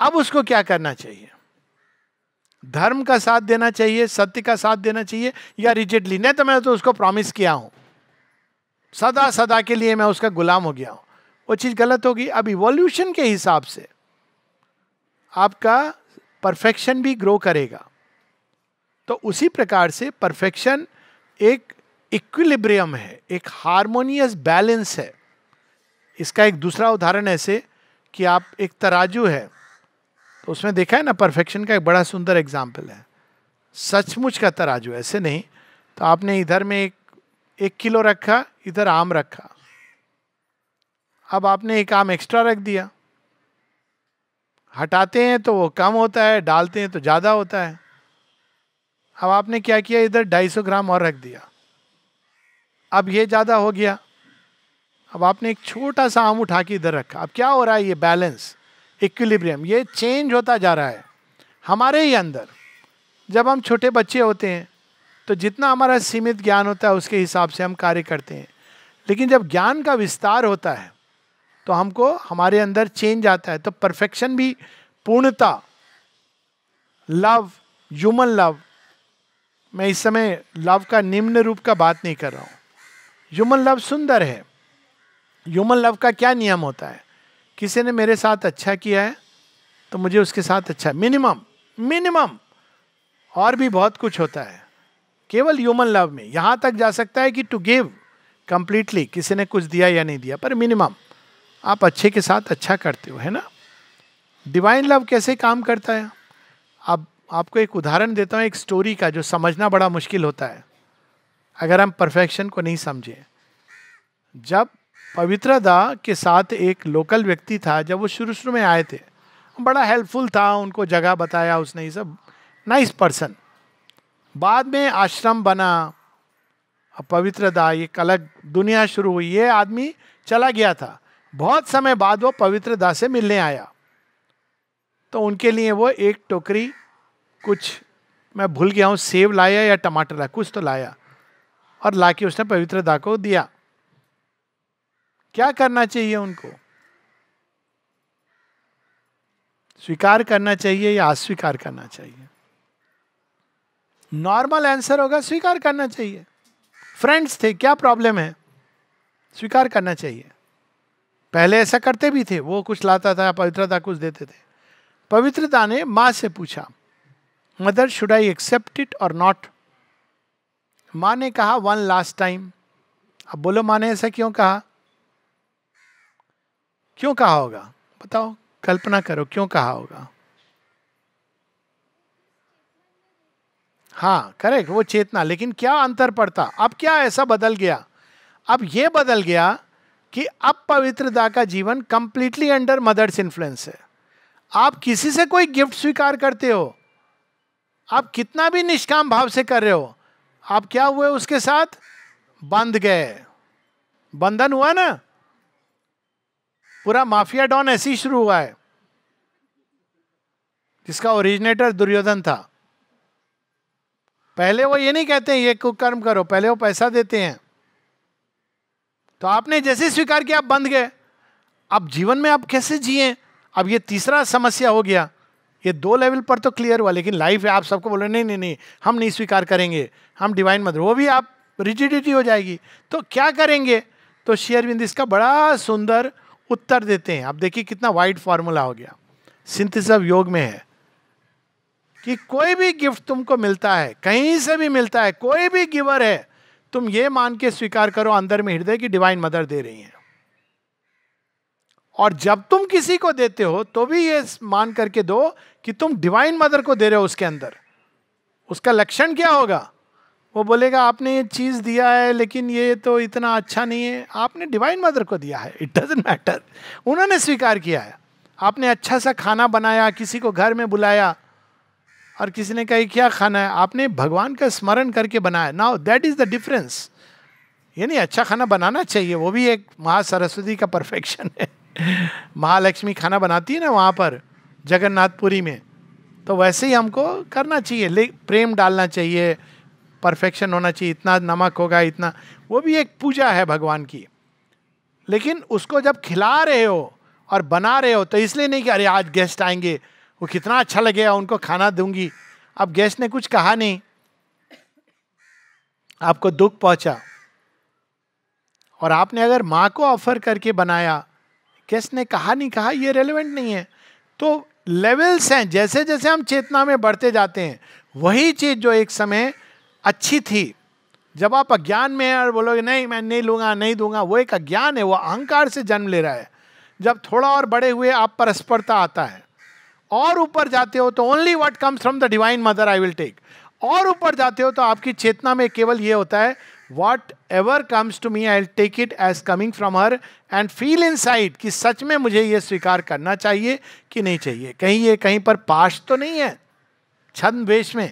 अब उसको क्या करना चाहिए धर्म का साथ देना चाहिए सत्य का साथ देना चाहिए या रिजिडली नहीं तो मैं तो उसको प्रॉमिस किया हूं सदा सदा के लिए मैं उसका गुलाम हो गया हूं वो चीज गलत होगी अब इवोल्यूशन के हिसाब से आपका परफेक्शन भी ग्रो करेगा तो उसी प्रकार से परफेक्शन एक इक्विलिब्रियम है एक हारमोनियस बैलेंस है इसका एक दूसरा उदाहरण ऐसे कि आप एक तराजू है तो उसमें देखा है ना परफेक्शन का एक बड़ा सुंदर एग्जाम्पल है सचमुच का तराजू ऐसे नहीं तो आपने इधर में एक एक किलो रखा इधर आम रखा अब आपने एक आम एक्स्ट्रा रख दिया हटाते हैं तो वो कम होता है डालते हैं तो ज़्यादा होता है अब आपने क्या किया इधर 250 ग्राम और रख दिया अब ये ज़्यादा हो गया अब आपने एक छोटा सा आम उठा के इधर रखा अब क्या हो रहा है ये बैलेंस इक्विलिब्रियम ये चेंज होता जा रहा है हमारे ही अंदर जब हम छोटे बच्चे होते हैं तो जितना हमारा सीमित ज्ञान होता है उसके हिसाब से हम कार्य करते हैं लेकिन जब ज्ञान का विस्तार होता है तो हमको हमारे अंदर चेंज आता है तो परफेक्शन भी पूर्णता लव ह्यूमन लव मैं इस समय लव का निम्न रूप का बात नहीं कर रहा हूँ ह्यूमन लव सुंदर है ह्यूमन लव का क्या नियम होता है किसी ने मेरे साथ अच्छा किया है तो मुझे उसके साथ अच्छा मिनिमम मिनिमम और भी बहुत कुछ होता है केवल ह्यूमन लव में यहाँ तक जा सकता है कि टू गिव कंप्लीटली किसी ने कुछ दिया या नहीं दिया पर मिनिमम आप अच्छे के साथ अच्छा करते हो है ना डिवाइन लव कैसे काम करता है अब आपको एक उदाहरण देता हूँ एक स्टोरी का जो समझना बड़ा मुश्किल होता है अगर हम परफेक्शन को नहीं समझें जब पवित्रा दा के साथ एक लोकल व्यक्ति था जब वो शुरू शुरू में आए थे बड़ा हेल्पफुल था उनको जगह बताया उसने ये सब नाइस पर्सन बाद में आश्रम बना पवित्र दा एक अलग दुनिया शुरू हुई ये आदमी चला गया था बहुत समय बाद वो पवित्र दा से मिलने आया तो उनके लिए वो एक टोकरी कुछ मैं भूल गया हूँ सेब लाया या टमाटर लाया कुछ तो लाया और लाके उसने पवित्र दा को दिया क्या करना चाहिए उनको स्वीकार करना चाहिए या अस्वीकार करना चाहिए नॉर्मल आंसर होगा स्वीकार करना चाहिए फ्रेंड्स थे क्या प्रॉब्लम है स्वीकार करना चाहिए पहले ऐसा करते भी थे वो कुछ लाता था पवित्रता कुछ देते थे पवित्रता ने माँ से पूछा mother should I accept it और नॉट माँ ने कहा वन लास्ट टाइम अब बोलो माँ ने ऐसा क्यों कहा क्यों कहा होगा बताओ कल्पना करो क्यों कहा होगा हाँ करेक्ट वो चेतना लेकिन क्या अंतर पड़ता अब क्या ऐसा बदल गया अब ये बदल गया कि अब पवित्रता का जीवन कंप्लीटली अंडर मदर्स इन्फ्लुएंस है आप किसी से कोई गिफ्ट स्वीकार करते हो आप कितना भी निष्काम भाव से कर रहे हो आप क्या हुए उसके साथ बंध गए बंधन हुआ ना पूरा माफिया डॉन ऐसे ही शुरू हुआ है जिसका ओरिजिनेटर दुर्योधन था पहले वो ये नहीं कहते ये कुकर्म करो पहले वो पैसा देते हैं तो आपने जैसे स्वीकार किया आप बंद गए अब जीवन में आप कैसे जिए अब ये तीसरा समस्या हो गया ये दो लेवल पर तो क्लियर हुआ लेकिन लाइफ है आप सबको बोल रहे नहीं नहीं नहीं हम नहीं स्वीकार करेंगे हम डिवाइन मदर वो भी आप रिजिडिटी हो जाएगी तो क्या करेंगे तो शेयरविंद इसका बड़ा सुंदर उत्तर देते हैं आप देखिए कितना वाइड फॉर्मूला हो गया सिंथिस योग में है कि कोई भी गिफ्ट तुमको मिलता है कहीं से भी मिलता है कोई भी गिवर है तुम ये मान के स्वीकार करो अंदर में हृदय की डिवाइन मदर दे रही है और जब तुम किसी को देते हो तो भी ये मान करके दो कि तुम डिवाइन मदर को दे रहे हो उसके अंदर उसका लक्षण क्या होगा वो बोलेगा आपने ये चीज़ दिया है लेकिन ये तो इतना अच्छा नहीं है आपने डिवाइन मदर को दिया है इट डजेंट मैटर उन्होंने स्वीकार किया है आपने अच्छा सा खाना बनाया किसी को घर में बुलाया और किसी ने कहा क्या खाना है आपने भगवान का स्मरण करके बनाया now that is the difference यानी अच्छा खाना बनाना चाहिए वो भी एक महासरस्वती का परफेक्शन है महालक्ष्मी खाना बनाती है ना वहाँ पर जगन्नाथपुरी में तो वैसे ही हमको करना चाहिए ले प्रेम डालना चाहिए परफेक्शन होना चाहिए इतना नमक होगा इतना वो भी एक पूजा है भगवान की लेकिन उसको जब खिला रहे हो और बना रहे हो तो इसलिए नहीं कि अरे आज गेस्ट आएंगे वो कितना अच्छा लगेगा उनको खाना दूंगी अब गेस्ट ने कुछ कहा नहीं आपको दुख पहुंचा और आपने अगर माँ को ऑफर करके बनाया गेस्ट ने कहा नहीं कहा ये रेलिवेंट नहीं है तो लेवल्स हैं जैसे जैसे हम चेतना में बढ़ते जाते हैं वही चीज जो एक समय अच्छी थी जब आप अज्ञान में और बोलोगे नहीं मैं नहीं लूंगा नहीं दूंगा वो एक अज्ञान है वो अहंकार से जन्म ले रहा है जब थोड़ा और बड़े हुए आप परस्परता आता है और ऊपर जाते हो तो only what comes from the divine mother I will take और ऊपर जाते हो तो आपकी चेतना में केवल ये होता है whatever comes to me I take it as coming from her and feel inside कि सच में मुझे ये स्वीकार करना चाहिए कि नहीं चाहिए कहीं ये कहीं पर पाश तो नहीं है छंद वेश में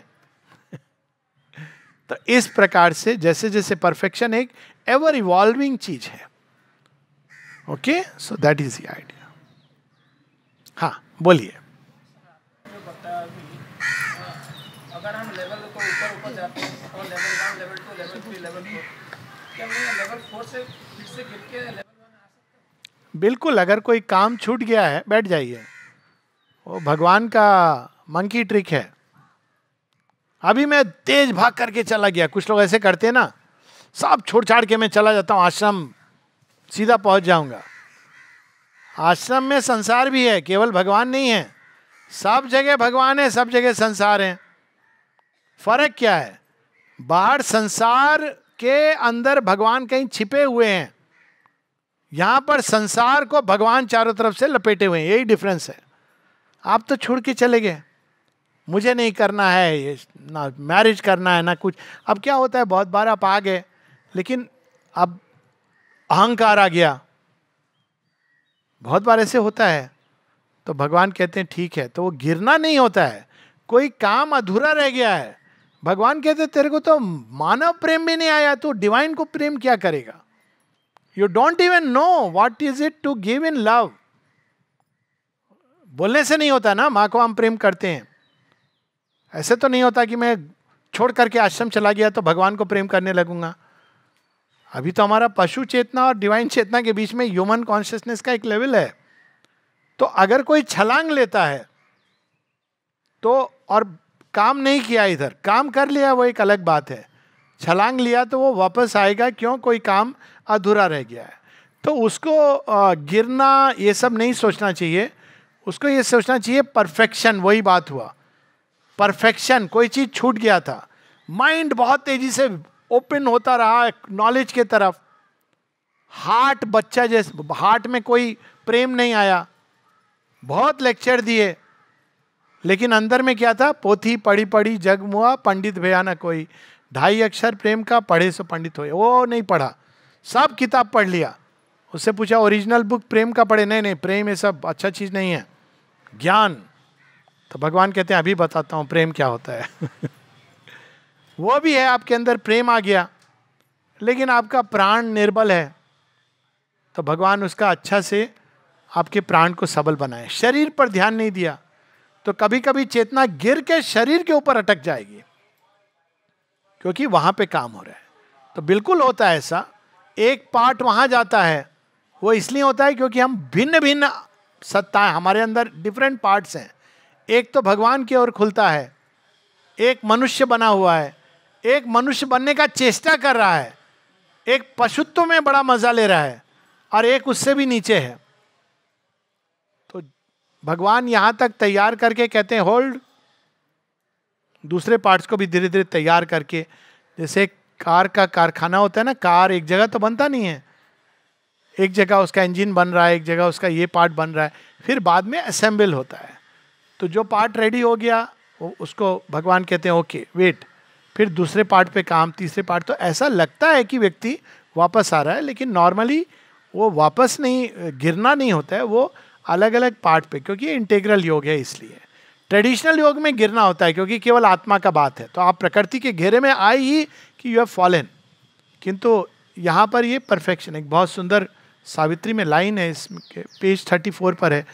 तो इस प्रकार से जैसे जैसे परफेक्शन एक एवर इवॉल्विंग चीज है okay so that is the idea हाँ बोलिए बिल्कुल अगर कोई काम छूट गया है बैठ जाइए वो भगवान का मंकी ट्रिक है अभी मैं तेज भाग करके चला गया कुछ लोग ऐसे करते हैं ना सब छोड़ छाड़ के मैं चला जाता हूँ आश्रम सीधा पहुँच जाऊँगा आश्रम में संसार भी है केवल भगवान नहीं है सब जगह भगवान है सब जगह संसार है फर्क क्या है बाहर संसार के अंदर भगवान कहीं छिपे हुए हैं यहाँ पर संसार को भगवान चारों तरफ से लपेटे हुए हैं यही डिफरेंस है आप तो छोड़ के चले गए मुझे नहीं करना है ना मैरिज करना है ना कुछ अब क्या होता है बहुत बार आप आ गए लेकिन अब अहंकार आ गया बहुत बार ऐसे होता है तो भगवान कहते हैं ठीक है तो वो गिरना नहीं होता है कोई काम अधूरा रह गया है भगवान कहते तेरे को तो मानव प्रेम भी नहीं आया तो डिवाइन को प्रेम क्या करेगा you don't even know what is it to give in love बोलने से नहीं होता ना माँ को हम प्रेम करते हैं ऐसे तो नहीं होता कि मैं छोड़ करके आश्रम चला गया तो भगवान को प्रेम करने लगूंगा अभी तो हमारा पशु चेतना और डिवाइन चेतना के बीच में ह्यूमन कॉन्शियसनेस का एक लेवल है तो अगर कोई छलांग लेता है तो और काम नहीं किया इधर काम कर लिया वो एक अलग बात है छलांग लिया तो वो वापस आएगा क्यों कोई काम अधूरा रह गया है तो उसको गिरना ये सब नहीं सोचना चाहिए उसको ये सोचना चाहिए परफेक्शन वही बात हुआ परफेक्शन कोई चीज़ छूट गया था माइंड बहुत तेजी से ओपन होता रहा नॉलेज के तरफ हार्ट बच्चा जैसे हार्ट में कोई प्रेम नहीं आया बहुत लेक्चर दिए लेकिन अंदर में क्या था पोथी पढ़ी पढ़ी जग मुआ पंडित भयाना कोई ढाई अक्षर प्रेम का पढ़े सो पंडित हो वो नहीं पढ़ा सब किताब पढ़ लिया उससे पूछा ओरिजिनल बुक प्रेम का पढ़े नहीं नहीं प्रेम ये सब अच्छा चीज़ नहीं है ज्ञान तो भगवान कहते हैं अभी बताता हूँ प्रेम क्या होता है वो भी है आपके अंदर प्रेम आ गया लेकिन आपका प्राण निर्बल है तो भगवान उसका अच्छा से आपके प्राण को सबल बनाए शरीर पर ध्यान नहीं दिया तो कभी कभी चेतना गिर के शरीर के ऊपर अटक जाएगी क्योंकि वहां पे काम हो रहा है तो बिल्कुल होता है ऐसा एक पार्ट वहां जाता है वो इसलिए होता है क्योंकि हम भिन्न भिन्न सत्ता हमारे अंदर डिफरेंट पार्ट्स हैं एक तो भगवान की ओर खुलता है एक मनुष्य बना हुआ है एक मनुष्य बनने का चेष्टा कर रहा है एक पशुत्व में बड़ा मजा ले रहा है और एक उससे भी नीचे है तो भगवान यहां तक तैयार करके कहते हैं होल्ड दूसरे पार्ट्स को भी धीरे धीरे तैयार करके जैसे कार का कारखाना होता है ना कार एक जगह तो बनता नहीं है एक जगह उसका इंजन बन रहा है एक जगह उसका ये पार्ट बन रहा है फिर बाद में असेंबल होता है तो जो पार्ट रेडी हो गया वो उसको भगवान कहते हैं ओके वेट फिर दूसरे पार्ट पे काम तीसरे पार्ट तो ऐसा लगता है कि व्यक्ति वापस आ रहा है लेकिन नॉर्मली वो वापस नहीं गिरना नहीं होता है वो अलग अलग पार्ट पे क्योंकि इंटेग्रल योग है इसलिए ट्रेडिशनल योग में गिरना होता है क्योंकि केवल आत्मा का बात है तो आप प्रकृति के घेरे में आए ही कि यू हैव फॉलन किंतु यहाँ पर ये परफेक्शन एक बहुत सुंदर सावित्री में लाइन है इसके पेज थर्टी फोर पर है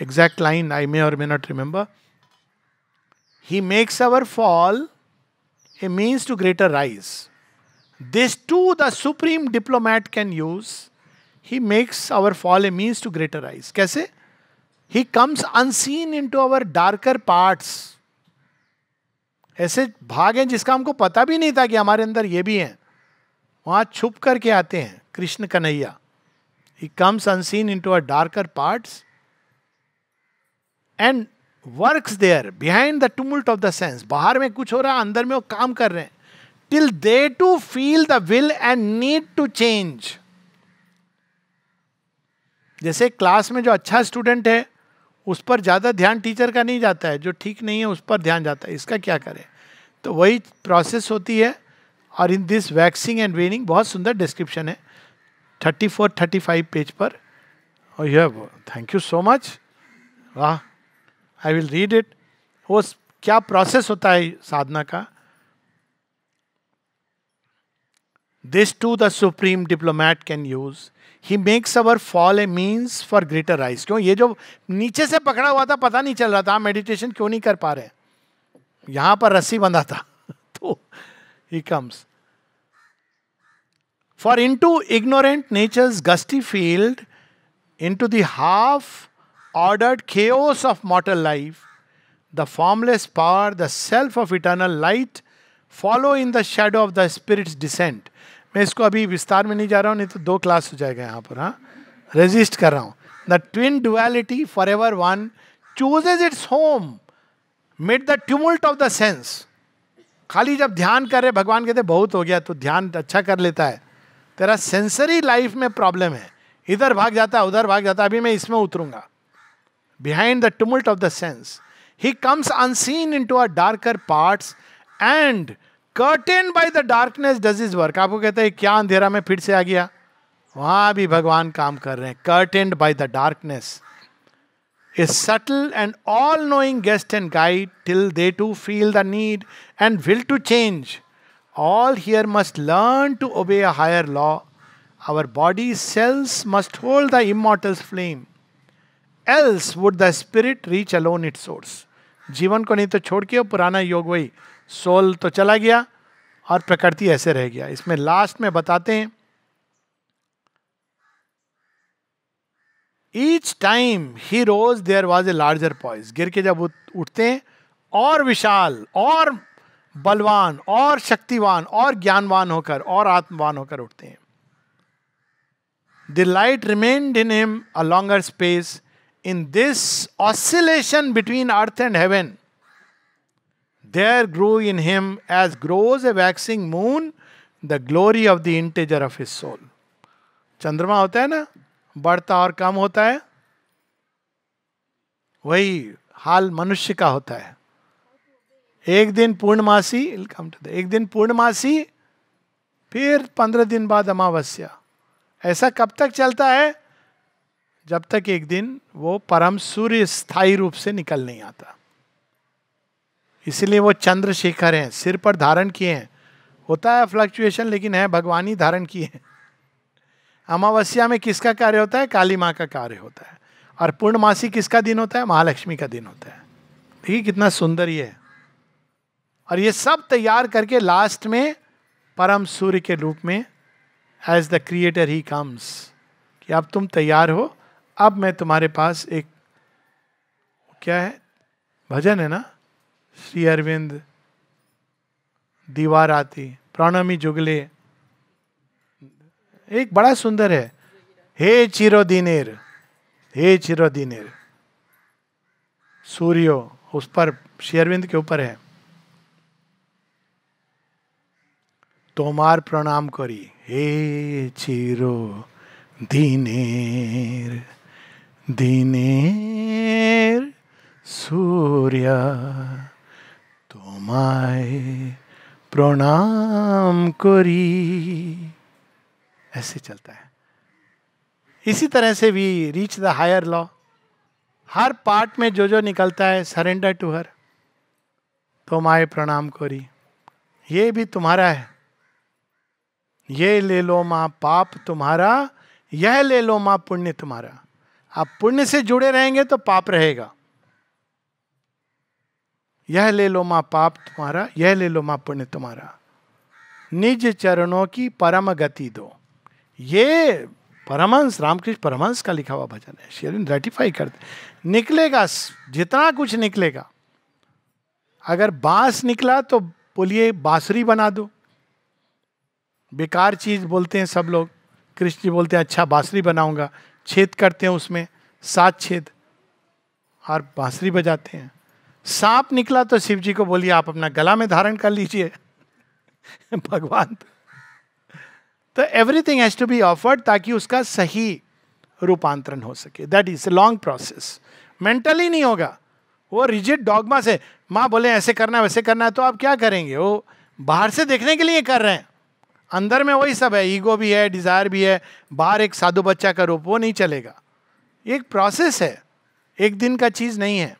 exact line I may or may not remember. He makes our fall a means to greater rise. This too the supreme diplomat can use. He makes our fall a means to greater rise. कैसे? He comes unseen into our darker parts. ऐसे भाग हैं जिसका हमको पता भी नहीं था कि हमारे अंदर ये भी हैं वहाँ छुप करके आते हैं Krishna Kanhaiya he comes unseen in to a darker parts and work there behind the tumult of the sense बाहर में कुछ हो रहा है अंदर में वो काम कर रहे हैं till they to feel the will and need to change जैसे क्लास में जो अच्छा स्टूडेंट है उस पर ज़्यादा ध्यान टीचर का नहीं जाता है जो ठीक नहीं है उस पर ध्यान जाता है इसका क्या करें तो वही प्रोसेस होती है और in this waxing and waning बहुत सुंदर डिस्क्रिप्शन है thirty four thirty five page पर और यह थैंक यू सो मच वाह आई विल रीड इट वो क्या प्रोसेस होता है साधना का this too the supreme diplomat can use he makes our fall a means for greater rise क्यों ये जो नीचे से पकड़ा हुआ था पता नहीं चल रहा था मेडिटेशन क्यों नहीं कर पा रहे यहां पर रस्सी बंधा था तो he comes for in to ignorant nature's gusty field in to दाफ ordered chaos of mortal life, the formless power, the self of eternal light, follow in the shadow of the spirit's descent. मैं इसको अभी विस्तार में नहीं जा रहा हूँ नहीं तो दो क्लास हो जाएगा यहाँ पर हाँ रेजिस्ट कर रहा हूँ the twin duality for ever one chooses its home made the tumult of the sense खाली जब ध्यान कर रहे भगवान कहते बहुत हो गया तो ध्यान अच्छा कर लेता है तेरा सेंसरी लाइफ में प्रॉब्लम है इधर भाग जाता है उधर भाग जाता है अभी मैं इसमें उतरूंगा behind the tumult of the sense, he comes unseen into our darker parts and curtained by the darkness, does his work. आपको कहते हैं क्या अंधेरा में फिर से आ गया वहां भी भगवान काम कर रहे हैं curtain by the darkness is subtle and all knowing guest and guide till they too feel the need and will to change. All here must learn to obey a higher law. Our bodies, cells must hold the immortal flame. Else would the spirit reach alone it source जीवन को नहीं तो छोड़ के पुराना योग वही soul तो चला गया और प्रकृति ऐसे रह गया इसमें लास्ट में बताते हैं each time he rose there was a larger poise गिर के जब उठते हैं और विशाल और बलवान और शक्तिवान और ज्ञानवान होकर और आत्मवान होकर उठते हैं the light remained in him a longer space in this oscillation between earth and heaven, there grow in him as grows a waxing moon the glory of the integer of his soul चंद्रमा होता है ना बढ़ता और कम होता है वही हाल मनुष्य का होता है एक दिन पूर्णमासी कम टू एक दिन पूर्णमासी फिर पंद्रह दिन बाद अमावस्या ऐसा कब तक चलता है जब तक एक दिन वो परम सूर्य स्थायी रूप से निकल नहीं आता इसीलिए वो चंद्रशेखर हैं सिर पर धारण किए हैं होता है फ्लक्चुएशन लेकिन है भगवान ही धारण किए हैं अमावस्या में किसका कार्य होता है काली माँ का कार्य होता है और पूर्णमासी किसका दिन होता है महालक्ष्मी का दिन होता है देखिए कितना सुंदर ये है और ये सब तैयार करके लास्ट में परम सूर्य के रूप में as the creator he comes कि अब तुम तैयार हो अब मैं तुम्हारे पास एक क्या है भजन है ना श्री अरविंद दीवार आती प्रणमी जुगले एक बड़ा सुंदर है हे दिनेर हे दिनेर सूर्यो उस पर श्री अरविंद के ऊपर है तोमार प्रणाम करी हे चिरो दिनेर দিনের সূর্যা তোমায় प्रणाम कोरी ऐसे चलता है इसी तरह से we reach the higher law हर पार्ट में जो जो निकलता है सरेंडर टू हर तो माए प्रणाम कोरी ये भी तुम्हारा है ये ले लो माँ पाप तुम्हारा यह ले लो माँ पुण्य तुम्हारा आप पुण्य से जुड़े रहेंगे तो पाप रहेगा यह ले लो माँ पाप तुम्हारा यह ले लो माँ पुण्य तुम्हारा निज चरणों की परम गति दो ये परमहंस रामकृष्ण परमहंस का लिखा हुआ भजन है शेरिन रेटिफाई करते निकलेगा जितना कुछ निकलेगा अगर बांस निकला तो बोलिए बांसुरी बना दो बेकार चीज बोलते हैं सब लोग कृष्ण जी बोलते हैं अच्छा बांसुरी बनाऊंगा छेद करते हैं उसमें सात छेद और बांसुरी बजाते हैं सांप निकला तो शिव जी को बोलिए आप अपना गला में धारण कर लीजिए भगवान तो everything has to be offered ताकि उसका सही रूपांतरण हो सके that is a long process mentally नहीं होगा वो रिजिड डॉगमा से माँ बोले ऐसे करना वैसे करना है तो आप क्या करेंगे वो बाहर से देखने के लिए कर रहे हैं अंदर में वही सब है ईगो भी है डिज़ायर भी है बाहर एक साधु बच्चा का रूप वो नहीं चलेगा एक प्रोसेस है एक दिन का चीज़ नहीं है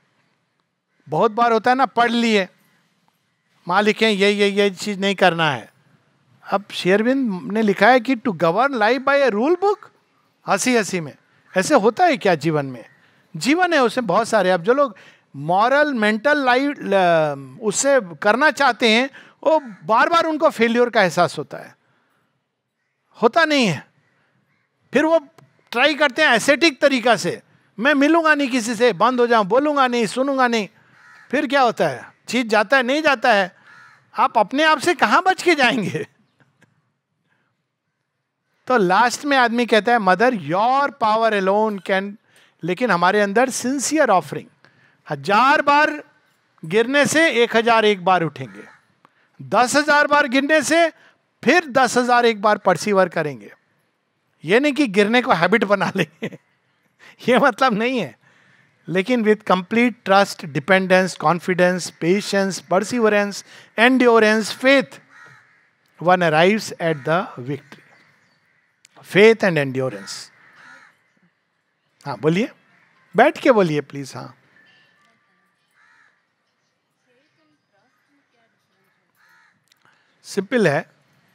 बहुत बार होता है ना पढ़ लिए माँ लिखें ये ये ये चीज़ नहीं करना है अब शेयरबिंद ने लिखा है कि to govern life by a rule book हंसी हंसी में ऐसे होता है क्या जीवन में जीवन है उसमें बहुत सारे अब जो लोग मॉरल मेंटल लाइफ उससे करना चाहते हैं वो बार बार उनको फेल्योर का एहसास होता है होता नहीं है फिर वो ट्राई करते हैं एसेटिक तरीका से मैं मिलूंगा नहीं किसी से बंद हो जाऊं बोलूंगा नहीं सुनूंगा नहीं फिर क्या होता है चीज जाता है नहीं जाता है आप अपने आप से कहां बच के जाएंगे तो लास्ट में आदमी कहता है mother your power alone can लेकिन हमारे अंदर सिंसियर ऑफरिंग हजार बार गिरने से एक हजार एक बार उठेंगे दस हजार बार गिरने से फिर दस हजार एक बार परसीवर करेंगे ये नहीं कि गिरने को हैबिट बना लेंगे ये मतलब नहीं है लेकिन with complete trust dependence confidence patience perseverance endurance faith one arrive at the victory faith and endurance हाँ बोलिए बैठ के बोलिए प्लीज हाँ सिंपल है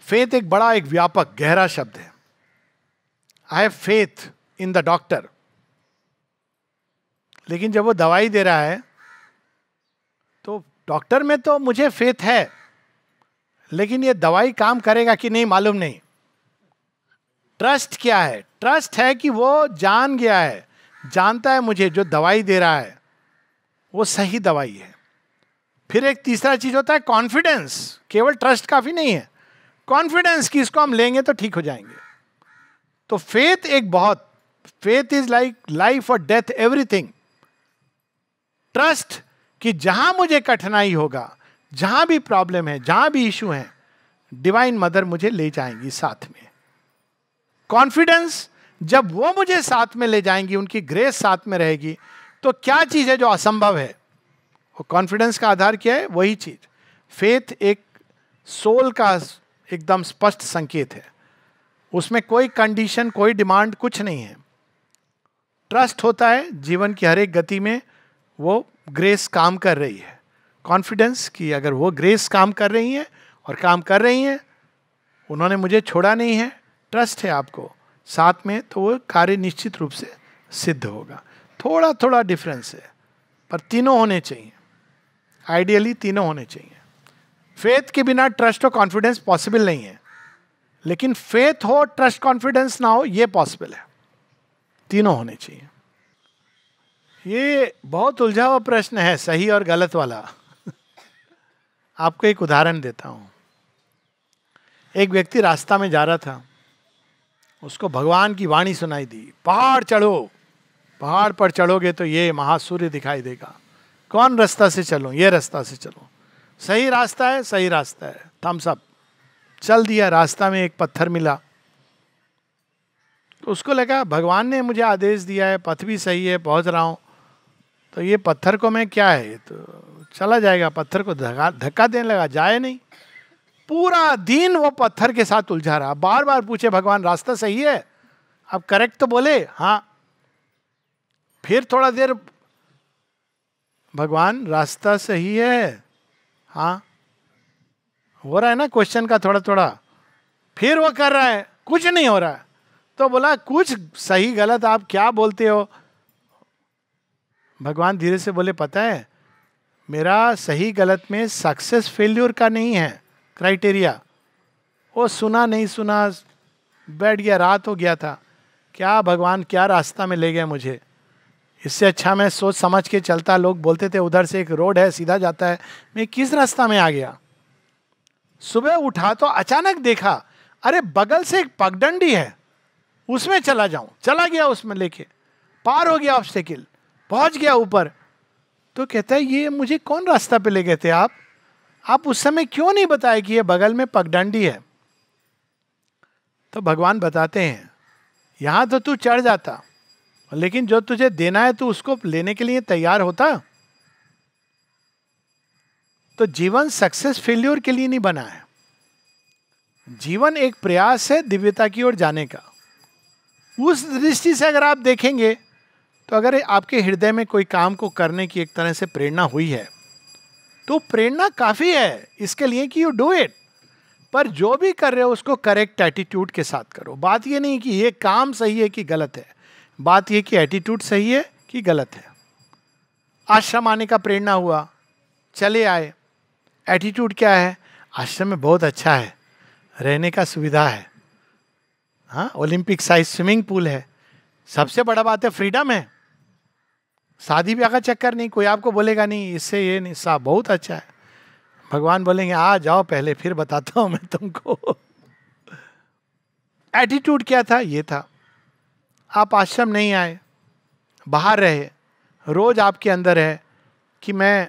फेथ एक बड़ा एक व्यापक गहरा शब्द है I have faith in the doctor लेकिन जब वो दवाई दे रहा है तो डॉक्टर में तो मुझे फेथ है लेकिन ये दवाई काम करेगा कि नहीं मालूम नहीं ट्रस्ट क्या है ट्रस्ट है कि वो जान गया है जानता है मुझे जो दवाई दे रहा है वो सही दवाई है फिर एक तीसरा चीज होता है कॉन्फिडेंस केवल ट्रस्ट काफी नहीं है कॉन्फिडेंस कि इसको हम लेंगे तो ठीक हो जाएंगे तो फेथ एक बहुत फेथ इज लाइक लाइफ और डेथ एवरीथिंग ट्रस्ट कि जहां मुझे कठिनाई होगा जहां भी प्रॉब्लम है जहां भी इशू है डिवाइन मदर मुझे ले जाएंगी साथ में कॉन्फिडेंस जब वो मुझे साथ में ले जाएंगी उनकी ग्रेस साथ में रहेगी तो क्या चीज है जो असंभव है और कॉन्फिडेंस का आधार क्या है वही चीज फेथ एक सोल का एकदम स्पष्ट संकेत है उसमें कोई कंडीशन कोई डिमांड कुछ नहीं है ट्रस्ट होता है जीवन की हर एक गति में वो ग्रेस काम कर रही है कॉन्फिडेंस कि अगर वो ग्रेस काम कर रही है और काम कर रही हैं उन्होंने मुझे छोड़ा नहीं है ट्रस्ट है आपको साथ में तो वो कार्य निश्चित रूप से सिद्ध होगा थोड़ा थोड़ा डिफरेंस है पर तीनों होने चाहिए आइडियली तीनों होने चाहिए फेथ के बिना ट्रस्ट और कॉन्फिडेंस पॉसिबल नहीं है लेकिन फेथ हो ट्रस्ट कॉन्फिडेंस ना हो ये पॉसिबल है तीनों होने चाहिए ये बहुत उलझा हुआ प्रश्न है सही और गलत वाला आपको एक उदाहरण देता हूं एक व्यक्ति रास्ता में जा रहा था उसको भगवान की वाणी सुनाई दी पहाड़ चढ़ो पहाड़ पर चढ़ोगे तो ये महासूर्य दिखाई देगा कौन रास्ता से चलो ये रास्ता से चलो सही रास्ता है सही रास्ता है थम्स अप चल दिया रास्ता में एक पत्थर मिला तो उसको लगा भगवान ने मुझे आदेश दिया है पथ भी सही है पहुंच रहा हूँ तो ये पत्थर को मैं क्या है तो चला जाएगा पत्थर को धक्का धक्का देने लगा जाए नहीं पूरा दिन वो पत्थर के साथ उलझा रहा बार बार पूछे भगवान रास्ता सही है अब करेक्ट तो बोले हाँ फिर थोड़ा देर भगवान रास्ता सही है हाँ हो रहा है ना क्वेश्चन का थोड़ा थोड़ा फिर वो कर रहा है कुछ नहीं हो रहा है तो बोला कुछ सही गलत आप क्या बोलते हो भगवान धीरे से बोले पता है मेरा सही गलत में सक्सेस फेल्यूर का नहीं है क्राइटेरिया वो सुना नहीं सुना बैठ गया रात हो गया था क्या भगवान क्या रास्ता में ले गए मुझे इससे अच्छा मैं सोच समझ के चलता लोग बोलते थे उधर से एक रोड है सीधा जाता है मैं किस रास्ता में आ गया सुबह उठा तो अचानक देखा अरे बगल से एक पगडंडी है उसमें चला जाऊं चला गया उसमें लेके पार हो गया ऑब्स्टेकिल पहुंच गया ऊपर तो कहता है ये मुझे कौन रास्ता पे ले गए थे आप आप उस समय क्यों नहीं बताए कि ये बगल में पगडंडी है तो भगवान बताते हैं यहां तो तू चढ़ जाता लेकिन जो तुझे देना है तू उसको लेने के लिए तैयार होता तो जीवन सक्सेस फेल्योर के लिए नहीं बना है जीवन एक प्रयास है दिव्यता की ओर जाने का उस दृष्टि से अगर आप देखेंगे तो अगर आपके हृदय में कोई काम को करने की एक तरह से प्रेरणा हुई है तो प्रेरणा काफ़ी है इसके लिए कि यू डू इट पर जो भी कर रहे हो उसको करेक्ट एटीट्यूड के साथ करो बात ये नहीं कि ये काम सही है कि गलत है बात यह कि एटीट्यूड सही है कि गलत है आश्रम आने का प्रेरणा हुआ चले आए एटीट्यूड क्या है आश्रम में बहुत अच्छा है रहने का सुविधा है हाँ ओलंपिक साइज स्विमिंग पूल है सबसे बड़ा बात है फ्रीडम है शादी ब्याह का चक्कर नहीं कोई आपको बोलेगा नहीं इससे ये नहीं साहब बहुत अच्छा है भगवान बोलेंगे आ जाओ पहले फिर बताता हूँ मैं तुमको एटीट्यूड क्या था ये था आप आश्रम नहीं आए बाहर रहे रोज आपके अंदर है कि मैं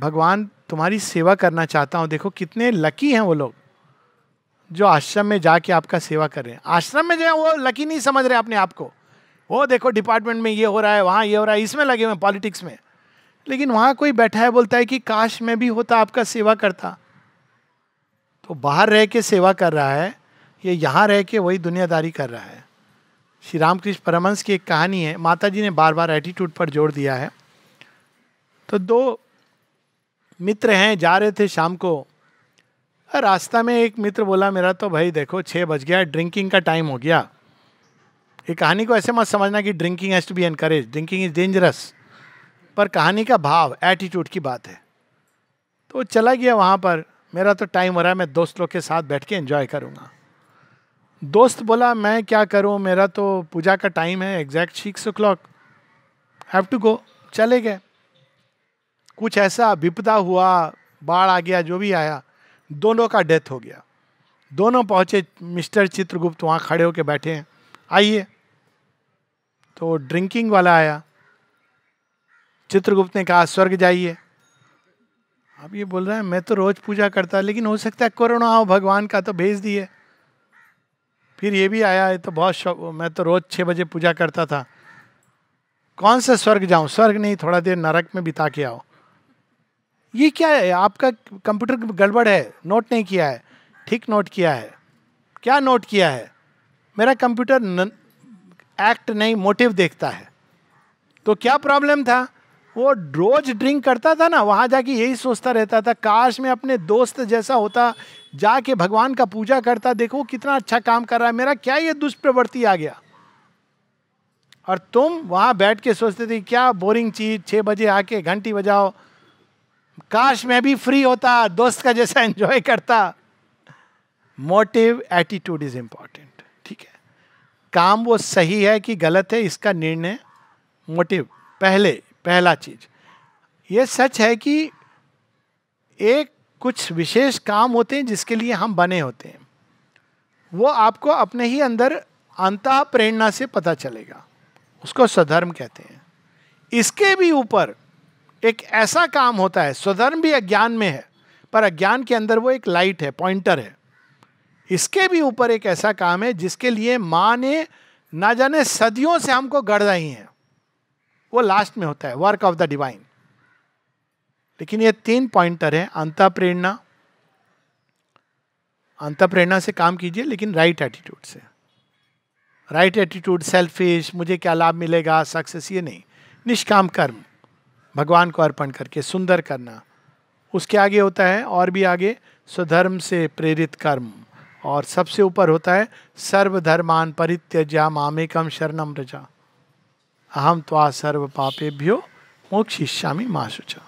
भगवान तुम्हारी सेवा करना चाहता हूँ देखो कितने लकी हैं वो लोग जो आश्रम में जाके आपका सेवा कर रहे हैं आश्रम में जो है वो लकी नहीं समझ रहे अपने आप को वो देखो डिपार्टमेंट में ये हो रहा है वहाँ ये हो रहा है इसमें लगे हुए हैं पॉलिटिक्स में लेकिन वहाँ कोई बैठा है बोलता है कि काश मैं भी होता आपका सेवा करता तो बाहर रह के सेवा कर रहा है ये यहाँ रह के वही दुनियादारी कर रहा है श्री रामकृष्ण परमंश की एक कहानी है माता जी ने बार बार एटीट्यूड पर जोर दिया है तो दो मित्र हैं जा रहे थे शाम को रास्ता में एक मित्र बोला मेरा तो भाई देखो छः बज गया ड्रिंकिंग का टाइम हो गया ये कहानी को ऐसे मत समझना कि drinking has to be encourage drinking is dangerous पर कहानी का भाव एटीट्यूड की बात है तो चला गया वहाँ पर मेरा तो टाइम हो रहा है मैं दोस्त लोग के साथ बैठ के एंजॉय करूँगा दोस्त बोला मैं क्या करूं मेरा तो पूजा का टाइम है exact six o'clock have to go चले गए कुछ ऐसा विपदा हुआ बाढ़ आ गया जो भी आया दोनों का डेथ हो गया दोनों पहुंचे मिस्टर चित्रगुप्त वहाँ खड़े होके बैठे हैं आइए तो ड्रिंकिंग वाला आया चित्रगुप्त ने कहा स्वर्ग जाइए अब ये बोल रहा है मैं तो रोज पूजा करता लेकिन हो सकता है कोरोना हो भगवान का तो भेज दिए फिर ये भी आया है तो बहुत शौक मैं तो रोज़ छः बजे पूजा करता था कौन सा स्वर्ग जाऊँ स्वर्ग नहीं थोड़ा देर नरक में बिता के आओ ये क्या है आपका कंप्यूटर गड़बड़ है नोट नहीं किया है ठीक नोट किया है क्या नोट किया है मेरा कंप्यूटर एक्ट नहीं मोटिव देखता है तो क्या प्रॉब्लम था वो रोज ड्रिंक करता था ना वहाँ जाके यही सोचता रहता था काश मैं अपने दोस्त जैसा होता जाके भगवान का पूजा करता देखो कितना अच्छा काम कर रहा है मेरा क्या ये दुष्प्रवृत्ति आ गया और तुम वहां बैठ के सोचते थे क्या बोरिंग चीज़ छह बजे आके घंटी बजाओ काश मैं भी फ्री होता दोस्त का जैसा एंजॉय करता मोटिव एटीट्यूड इज इंपॉर्टेंट ठीक है काम वो सही है कि गलत है इसका निर्णय मोटिव पहले पहला चीज ये सच है कि एक कुछ विशेष काम होते हैं जिसके लिए हम बने होते हैं वो आपको अपने ही अंदर अंतः प्रेरणा से पता चलेगा उसको स्वधर्म कहते हैं इसके भी ऊपर एक ऐसा काम होता है स्वधर्म भी अज्ञान में है पर अज्ञान के अंदर वो एक लाइट है पॉइंटर है इसके भी ऊपर एक ऐसा काम है जिसके लिए माँ ने ना जाने सदियों से हमको गढ़ रही हैं वो लास्ट में होता है वर्क ऑफ द डिवाइन लेकिन ये तीन पॉइंटर है अंत प्रेरणा अंत प्रेरणा से काम कीजिए लेकिन राइट एटीट्यूड से राइट एटीट्यूड सेल्फिश मुझे क्या लाभ मिलेगा सक्सेस ये नहीं निष्काम कर्म भगवान को अर्पण करके सुंदर करना उसके आगे होता है और भी आगे स्वधर्म से प्रेरित कर्म और सबसे ऊपर होता है सर्वधर्मान परित्यज्या मामेकम शरणम रजा अहम त्वा सर्व पापेभ्यो मोक्षिष्यामी शुचा